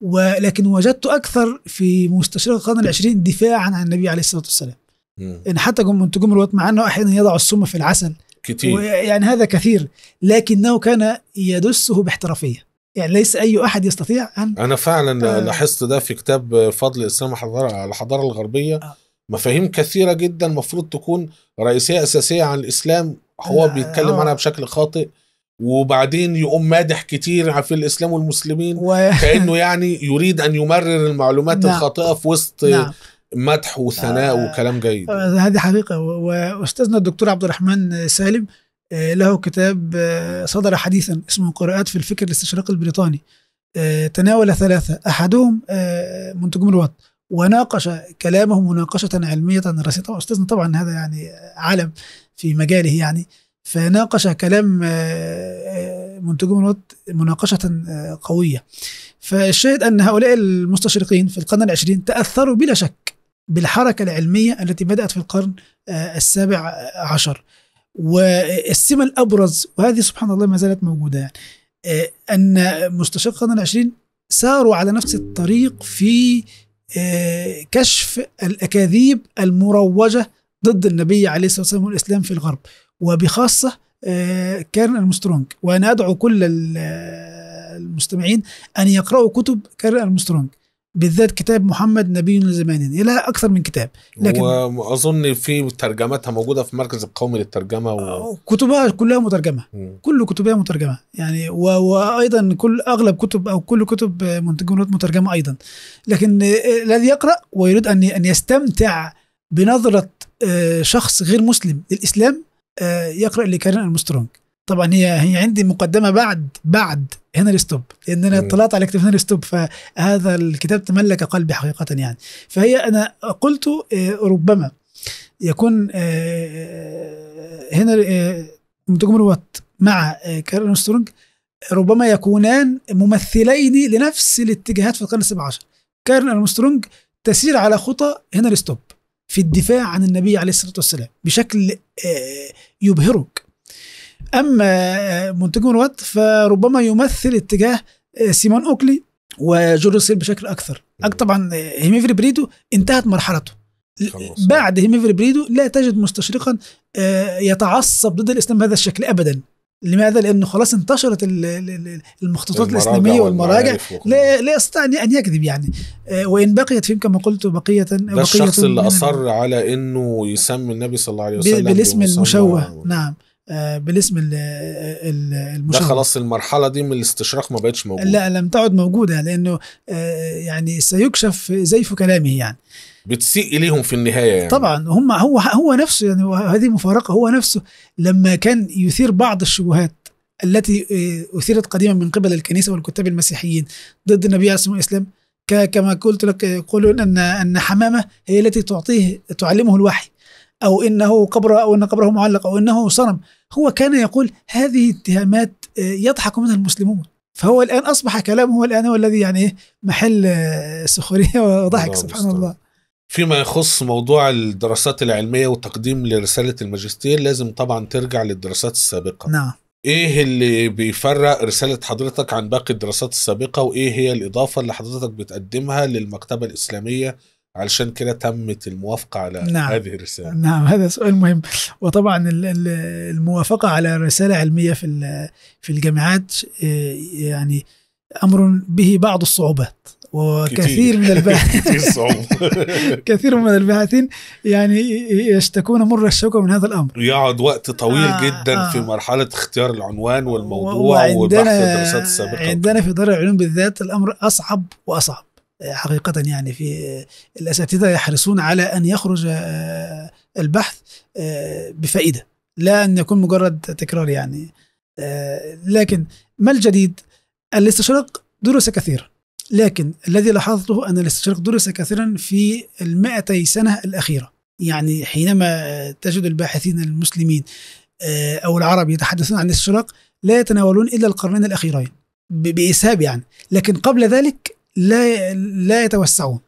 ولكن وجدت اكثر في مستشرق القرن العشرين دفاعا عن النبي عليه الصلاه والسلام ان حتى منتجوم الوطن مع انه احيانا يضع السم في العسل كتير يعني هذا كثير لكنه كان يدسه باحترافيه يعني ليس أي أحد يستطيع أن أنا فعلا آه لاحظت ده في كتاب فضل الإسلام الحضارة الحضارة الغربية آه مفاهيم كثيرة جدا المفروض تكون رئيسية أساسية عن الإسلام هو آه بيتكلم عنها بشكل خاطئ وبعدين يقوم مادح كتير في الاسلام والمسلمين و... *laughs* كانه يعني يريد ان يمرر المعلومات نعم. الخاطئه في وسط نعم. مدح وثناء آه وكلام جيد هذه حقيقه واستاذنا الدكتور عبد الرحمن سالم آه، له كتاب آه، صدر حديثا اسمه قراءات في الفكر الاستشراقي البريطاني آه، تناول ثلاثة أحدهم منتجوم الوات وناقش كلامه مناقشة علمية رصيدة أستاذنا طبعا هذا يعني عالم في مجاله يعني فناقش كلام منتجوم الوات مناقشة قوية فالشاهد أن هؤلاء المستشرقين في القرن العشرين تأثروا بلا شك بالحركة العلمية التي بدأت في القرن السابع عشر والسمه الابرز وهذه سبحان الله ما زالت موجوده يعني آه، ان مستشرق القرن العشرين ساروا على نفس الطريق في آه، كشف الاكاذيب المروجه ضد النبي عليه الصلاه والسلام والاسلام في الغرب وبخاصه آه، كارل المسترونج وانا ادعو كل المستمعين ان يقراوا كتب كارل المسترونج بالذات كتاب محمد نبي لزماننا لها اكثر من كتاب لكن واظن في ترجمتها موجوده في المركز القومي للترجمه و... آه، كتبها كلها مترجمه مم. كل كتبها مترجمه يعني و... وايضا كل اغلب كتب او كل كتب منتجات مترجمه ايضا لكن آه، الذي يقرا ويريد ان ان يستمتع بنظره آه، شخص غير مسلم للاسلام يقرا لكارين المسترونج طبعا هي هي عندي مقدمه بعد بعد هنري ستوب لان انا اطلعت على كتاب هنري ستوب فهذا الكتاب تملك قلبي حقيقه يعني فهي انا قلت آه، ربما يكون آه، آه، هنري مونتجمري وات مع كارل ارمسترونج ربما يكونان ممثلين لنفس الاتجاهات في القرن السابع عشر كارل ارمسترونج تسير على خطى هنري ستوب في الدفاع عن النبي عليه الصلاه والسلام بشكل يبهرك أما منتجون الوقت فربما يمثل اتجاه سيمون أوكلي وجوروسيل بشكل أكثر طبعا هيميفري بريدو انتهت مرحلته بعد هيميفري بريدو لا تجد مستشرقا آه، يتعصب ضد الإسلام بهذا الشكل أبدا لماذا؟ لأنه خلاص انتشرت المخطوطات الإسلامية والمراجع لا, لا يستطيع أن يكذب يعني آه، وإن بقيت في كما قلت بقية ده بقية الشخص اللي أصر على أنه يسمي النبي صلى الله عليه وسلم بالاسم المشوه نعم بالاسم المشرف ده خلاص المرحله دي من الاستشراق ما بقتش موجوده لا لم تعد موجوده لانه آه، يعني سيكشف زيف كلامه يعني بتسيء اليهم في النهايه يعني. طبعا هم هو هو نفسه يعني هذه مفارقه هو نفسه لما كان يثير بعض الشبهات التي آه، اثيرت قديما من قبل الكنيسه والكتاب المسيحيين ضد النبي عليه الصلاه والسلام كما قلت لك يقولون ان ان حمامه هي التي تعطيه تعلمه الوحي او انه قبر او ان قبره معلق او انه صنم هو كان يقول هذه اتهامات آه، يضحك منها المسلمون فهو الان اصبح كلامه الان هو الذي يعني إيه، محل آه، سخريه *laughs* وضحك سبحان الله, الله. فيما يخص موضوع الدراسات العلميه والتقديم لرساله الماجستير لازم طبعا ترجع للدراسات السابقه نعم ايه اللي بيفرق رساله حضرتك عن باقي الدراسات السابقه وايه هي الاضافه اللي حضرتك بتقدمها للمكتبه الاسلاميه علشان كده تمت الموافقة على نعم. هذه الرسالة نعم هذا سؤال مهم وطبعا الموافقة على رسالة علمية في في الجامعات آه، يعني أمر به بعض الصعوبات وكثير كتير. من الباحثين *laughs* *laughs* كثير من الباحثين يعني يشتكون مر الشوكة من هذا الأمر يقعد وقت طويل آه جدا آه. في مرحلة اختيار العنوان والموضوع وبحث الدراسات السابقة عندنا في دار العلوم بالذات الأمر أصعب وأصعب حقيقة يعني في الأساتذة يحرصون على أن يخرج آه، البحث آه، بفائدة لا أن يكون مجرد تكرار يعني آه، لكن ما الجديد؟ الاستشراق درس كثيرا لكن الذي لاحظته أن الاستشراق درس كثيرا في المائتي سنة الأخيرة يعني حينما تجد الباحثين المسلمين أو العرب يتحدثون عن الاستشراق لا يتناولون إلا القرنين الأخيرين بإسهاب يعني لكن قبل ذلك لا لا يتوسعون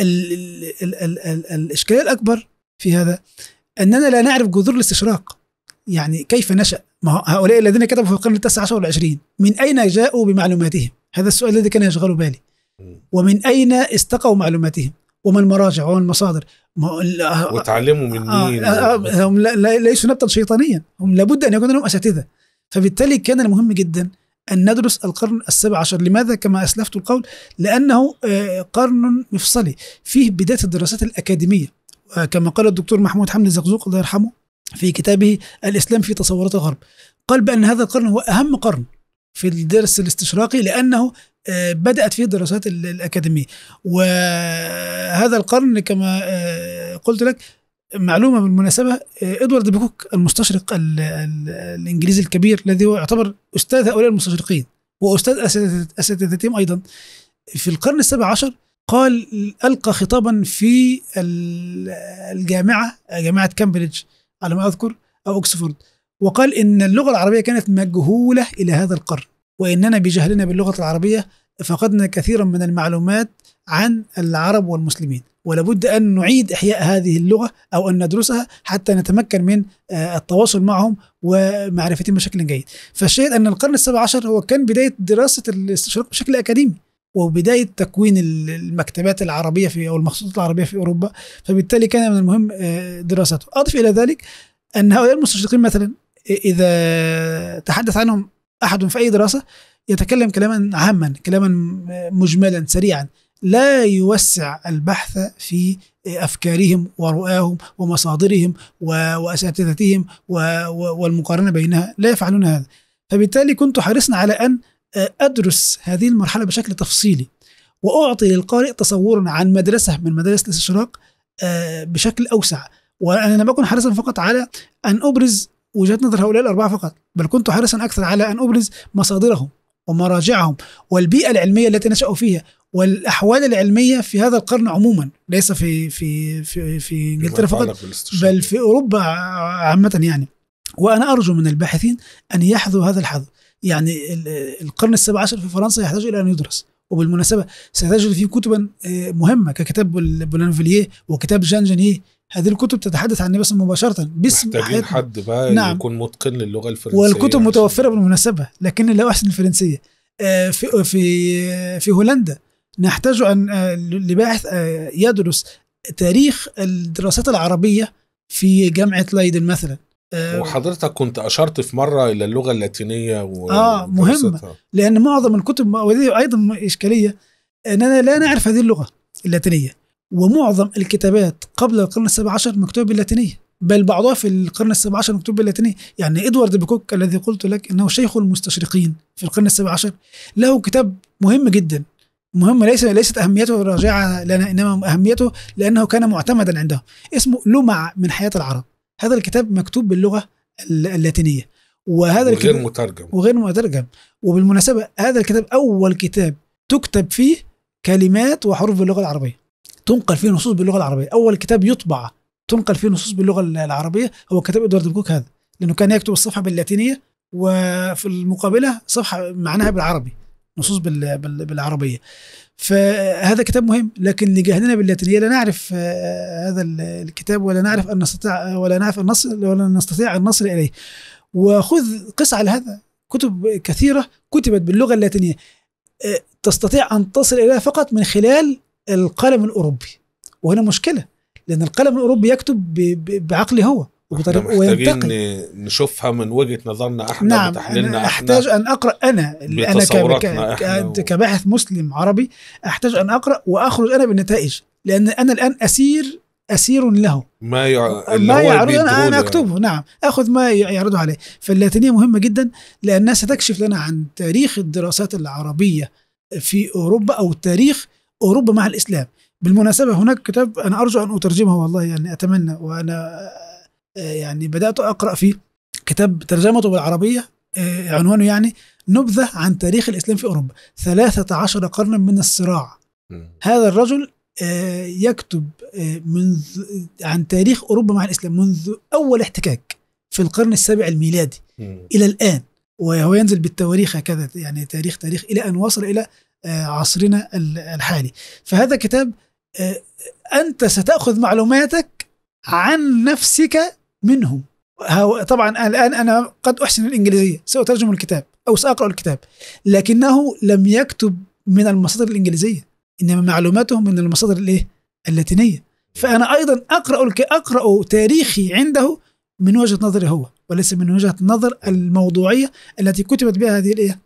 ال ال ال ال ال الاشكاليه الاكبر في هذا اننا لا نعرف جذور الاستشراق يعني كيف نشا ما هؤلاء الذين كتبوا في القرن التاسع عشر والعشرين من اين جاءوا بمعلوماتهم هذا السؤال الذي كان يشغل بالي ومن اين استقوا معلوماتهم وما المراجع وما المصادر آه وتعلموا من مين آه، آه، هم ليسوا نبتا شيطانيا هم لابد ان يكون لهم اساتذه فبالتالي كان المهم جدا أن ندرس القرن السابع عشر لماذا كما أسلفت القول لأنه آه، قرن مفصلي فيه بداية الدراسات الأكاديمية آه، كما قال الدكتور محمود حمدي زقزوق الله يرحمه في كتابه الإسلام في تصورات الغرب قال بأن هذا القرن هو أهم قرن في الدرس الاستشراقي لأنه آه، بدأت فيه الدراسات الأكاديمية وهذا القرن كما قلت لك معلومه بالمناسبه ادوارد بيكوك المستشرق الـ الـ الانجليزي الكبير الذي هو يعتبر استاذ هؤلاء المستشرقين واستاذ اساتذتهم ايضا في القرن السابع عشر قال القى خطابا في الجامعه جامعه كامبريدج على ما اذكر او اوكسفورد وقال ان اللغه العربيه كانت مجهوله الى هذا القرن واننا بجهلنا باللغه العربيه فقدنا كثيرا من المعلومات عن العرب والمسلمين ولابد أن نعيد إحياء هذه اللغة أو أن ندرسها حتى نتمكن من آه، التواصل معهم ومعرفتهم بشكل جيد فالشاهد أن القرن السابع عشر هو كان بداية دراسة الاستشراق بشكل أكاديمي وبدايه تكوين المكتبات العربيه في او المخصوصات العربيه في اوروبا فبالتالي كان من المهم آه، دراسته اضف الى ذلك ان هؤلاء المستشرقين مثلا اذا تحدث عنهم احد في اي دراسه يتكلم كلاما عاما كلاما مجملا سريعا لا يوسع البحث في افكارهم ورؤاهم ومصادرهم واساتذتهم والمقارنه بينها لا يفعلون هذا فبالتالي كنت حريصا على ان ادرس هذه المرحله بشكل تفصيلي واعطي للقارئ تصورا عن مدرسه من مدارس الاستشراق آه، بشكل اوسع وانا لم اكن حريصا فقط على ان ابرز وجهات نظر هؤلاء الاربعه فقط بل كنت حريصا اكثر على ان ابرز مصادرهم ومراجعهم والبيئة العلمية التي نشأوا فيها والأحوال العلمية في هذا القرن عموما ليس في في في في إنجلترا فقط بل في أوروبا عامة يعني وأنا أرجو من الباحثين أن يحذوا هذا الحذو يعني القرن السابع عشر في فرنسا يحتاج إلى أن يدرس وبالمناسبة ستجد فيه كتبا آه، مهمة ككتاب بولانفيليه وكتاب جان جانيه هذه الكتب تتحدث عن النبي صلى الله عليه وسلم مباشره باسم محتاجين حد بقى نعم. يكون متقن للغه الفرنسيه والكتب متوفره بالمناسبه لكن لا احسن الفرنسيه آه، في في في هولندا نحتاج ان آه، لباحث آه، يدرس تاريخ الدراسات العربيه في جامعه لايدن مثلا وحضرتك كنت اشرت في مره الى اللغه اللاتينيه و اه مهمه لان معظم الكتب وهذه ايضا اشكاليه اننا لا نعرف هذه اللغه اللاتينيه ومعظم الكتابات قبل القرن السابع عشر مكتوبة باللاتينية بل بعضها في القرن السابع عشر مكتوب باللاتينية يعني إدوارد بيكوك الذي قلت لك أنه شيخ المستشرقين في القرن السابع عشر له كتاب مهم جدا مهم ليس ليست أهميته راجعة لنا إنما أهميته لأنه كان معتمدا عندهم اسمه لمع من حياة العرب هذا الكتاب مكتوب باللغة اللاتينية وهذا وغير الكتاب مترجم وغير مترجم وبالمناسبة هذا الكتاب أول كتاب تكتب فيه كلمات وحروف باللغة العربية تنقل فيه نصوص باللغه العربيه اول كتاب يطبع تنقل فيه نصوص باللغه العربيه هو كتاب ادوارد كوك هذا لانه كان يكتب الصفحه باللاتينيه وفي المقابله صفحه معناها بالعربي نصوص بالعربيه فهذا كتاب مهم لكن لجهلنا باللاتينيه لا نعرف آه، هذا الكتاب ولا نعرف ان نستطيع ولا نعرف النص ولا نستطيع ان نصل اليه وخذ قس على هذا كتب كثيره كتبت باللغه اللاتينيه آه، تستطيع ان تصل اليها فقط من خلال القلم الاوروبي وهنا مشكله لان القلم الاوروبي يكتب بعقله هو وبطريقه وينتقل نشوفها من وجهه نظرنا احنا نعم أنا احتاج احنا ان اقرا انا انا كباحث مسلم عربي احتاج ان اقرا واخرج انا بالنتائج لان انا الان اسير اسير له ما يع... ما يعرض انا, أنا يعني. اكتبه نعم اخذ ما يعرضه عليه فاللاتينيه مهمه جدا لانها ستكشف لنا عن تاريخ الدراسات العربيه في اوروبا او تاريخ أوروبا مع الإسلام بالمناسبة هناك كتاب أنا أرجو أن أترجمه والله يعني أتمنى وأنا آه، يعني بدأت أقرأ فيه كتاب ترجمته بالعربية آه، عنوانه يعني نبذة عن تاريخ الإسلام في أوروبا 13 قرنا من الصراع هذا الرجل آه، يكتب منذ عن تاريخ أوروبا مع الإسلام منذ أول احتكاك في القرن السابع الميلادي إلى الآن وهو ينزل بالتواريخ هكذا يعني تاريخ تاريخ إلى أن وصل إلى آه، عصرنا الحالي فهذا كتاب آه، أنت ستأخذ معلوماتك عن نفسك منهم طبعا الآن أنا قد أحسن الإنجليزية سأترجم الكتاب أو سأقرأ الكتاب لكنه لم يكتب من المصادر الإنجليزية إنما معلوماته من المصادر الإيه؟ اللاتينية فأنا أيضا أقرأ أقرأ تاريخي عنده من وجهة نظري هو وليس من وجهة النظر الموضوعية التي كتبت بها هذه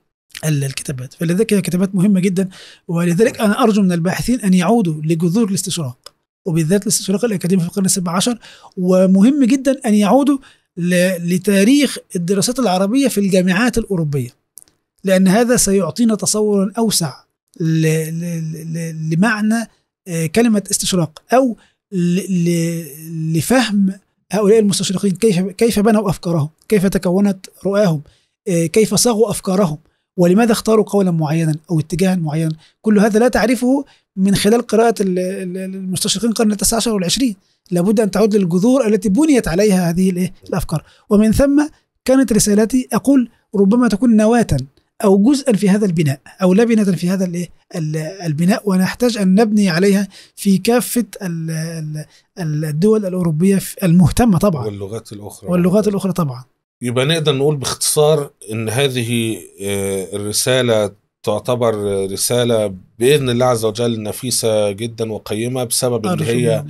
الكتابات فلذلك هي كتابات مهمة جدا ولذلك أنا أرجو من الباحثين أن يعودوا لجذور الاستشراق وبالذات الاستشراق الأكاديمي في القرن السابع عشر ومهم جدا أن يعودوا لتاريخ الدراسات العربية في الجامعات الأوروبية لأن هذا سيعطينا تصورا أوسع لمعنى آه، كلمة استشراق أو لفهم هؤلاء المستشرقين كيف كيف بنوا أفكارهم كيف تكونت رؤاهم آه، كيف صاغوا أفكارهم ولماذا اختاروا قولا معينا او اتجاها معينا كل هذا لا تعرفه من خلال قراءه المستشرقين القرن التاسع عشر والعشرين لابد ان تعود للجذور التي بنيت عليها هذه الايه الافكار ومن ثم كانت رسالتي اقول ربما تكون نواه او جزءا في هذا البناء او لبنه في هذا الايه البناء ونحتاج ان نبني عليها في كافه الدول الاوروبيه المهتمه طبعا واللغات الاخرى واللغات الاخرى طبعا يبقى نقدر نقول باختصار ان هذه آه، الرساله تعتبر رساله باذن الله عز وجل نفيسه جدا وقيمه بسبب ان هي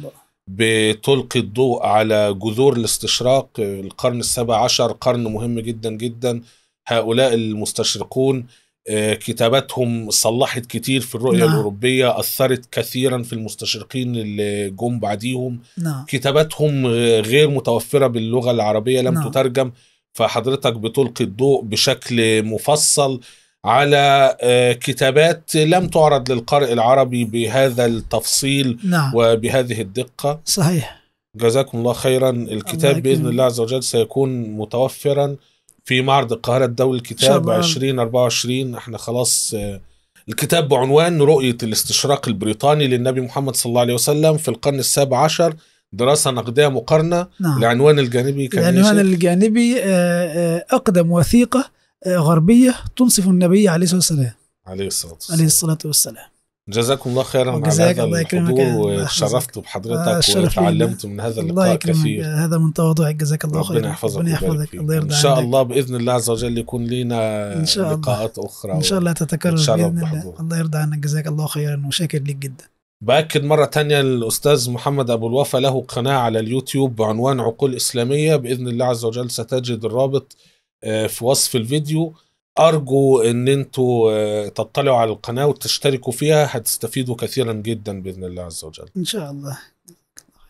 بتلقي الضوء على جذور الاستشراق القرن السابع عشر قرن مهم جدا جدا هؤلاء المستشرقون آه، كتاباتهم صلحت كتير في الرؤية نعم. الأوروبية أثرت كثيرا في المستشرقين اللي جم بعديهم نعم. كتاباتهم آه، غير متوفرة باللغة العربية لم نعم. تترجم فحضرتك بتلقي الضوء بشكل مفصل على آه، كتابات لم تعرض للقارئ العربي بهذا التفصيل نعم. وبهذه الدقة صحيح جزاكم الله خيرا الكتاب الله بإذن الله عز وجل سيكون متوفرا في معرض القاهرة الدولي الكتاب 2024 احنا خلاص آه، الكتاب بعنوان رؤية الاستشراق البريطاني للنبي محمد صلى الله عليه وسلم في القرن السابع عشر دراسة نقدية مقارنة نعم. العنوان الجانبي كان العنوان الجانبي آه، آه، أقدم وثيقة آه، غربية تنصف النبي عليه الصلاة والسلام عليه الصلاة والسلام, عليه الصلاة والسلام. جزاكم الله خيرا على هذا الحضور وتشرفت بحضرتك آه وتعلمت من هذا اللقاء كثير هذا من تواضعك جزاك الله خيرا ربنا يحفظك ربنا يحفظك الله يرضى ان شاء الله باذن الله عز وجل يكون لنا إن شاء لقاءات اخرى ان شاء الله تتكرر باذن الله الله يرضى عنك جزاك الله خيرا وشاكر لك جدا باكد مره تانية الاستاذ محمد ابو الوفا له قناه على اليوتيوب بعنوان عقول اسلاميه باذن الله عز وجل ستجد الرابط آه، في وصف الفيديو ارجو ان انتوا آه، تطلعوا على القناه وتشتركوا فيها هتستفيدوا كثيرا جدا باذن الله عز وجل ان شاء الله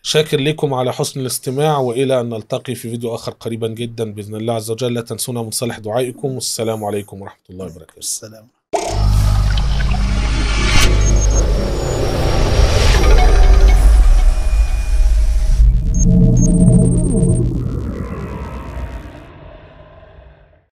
شاكر لكم على حسن الاستماع والى ان نلتقي في فيديو اخر قريبا جدا باذن الله عز وجل لا تنسونا من صالح دعائكم والسلام عليكم ورحمه الله وبركاته السلام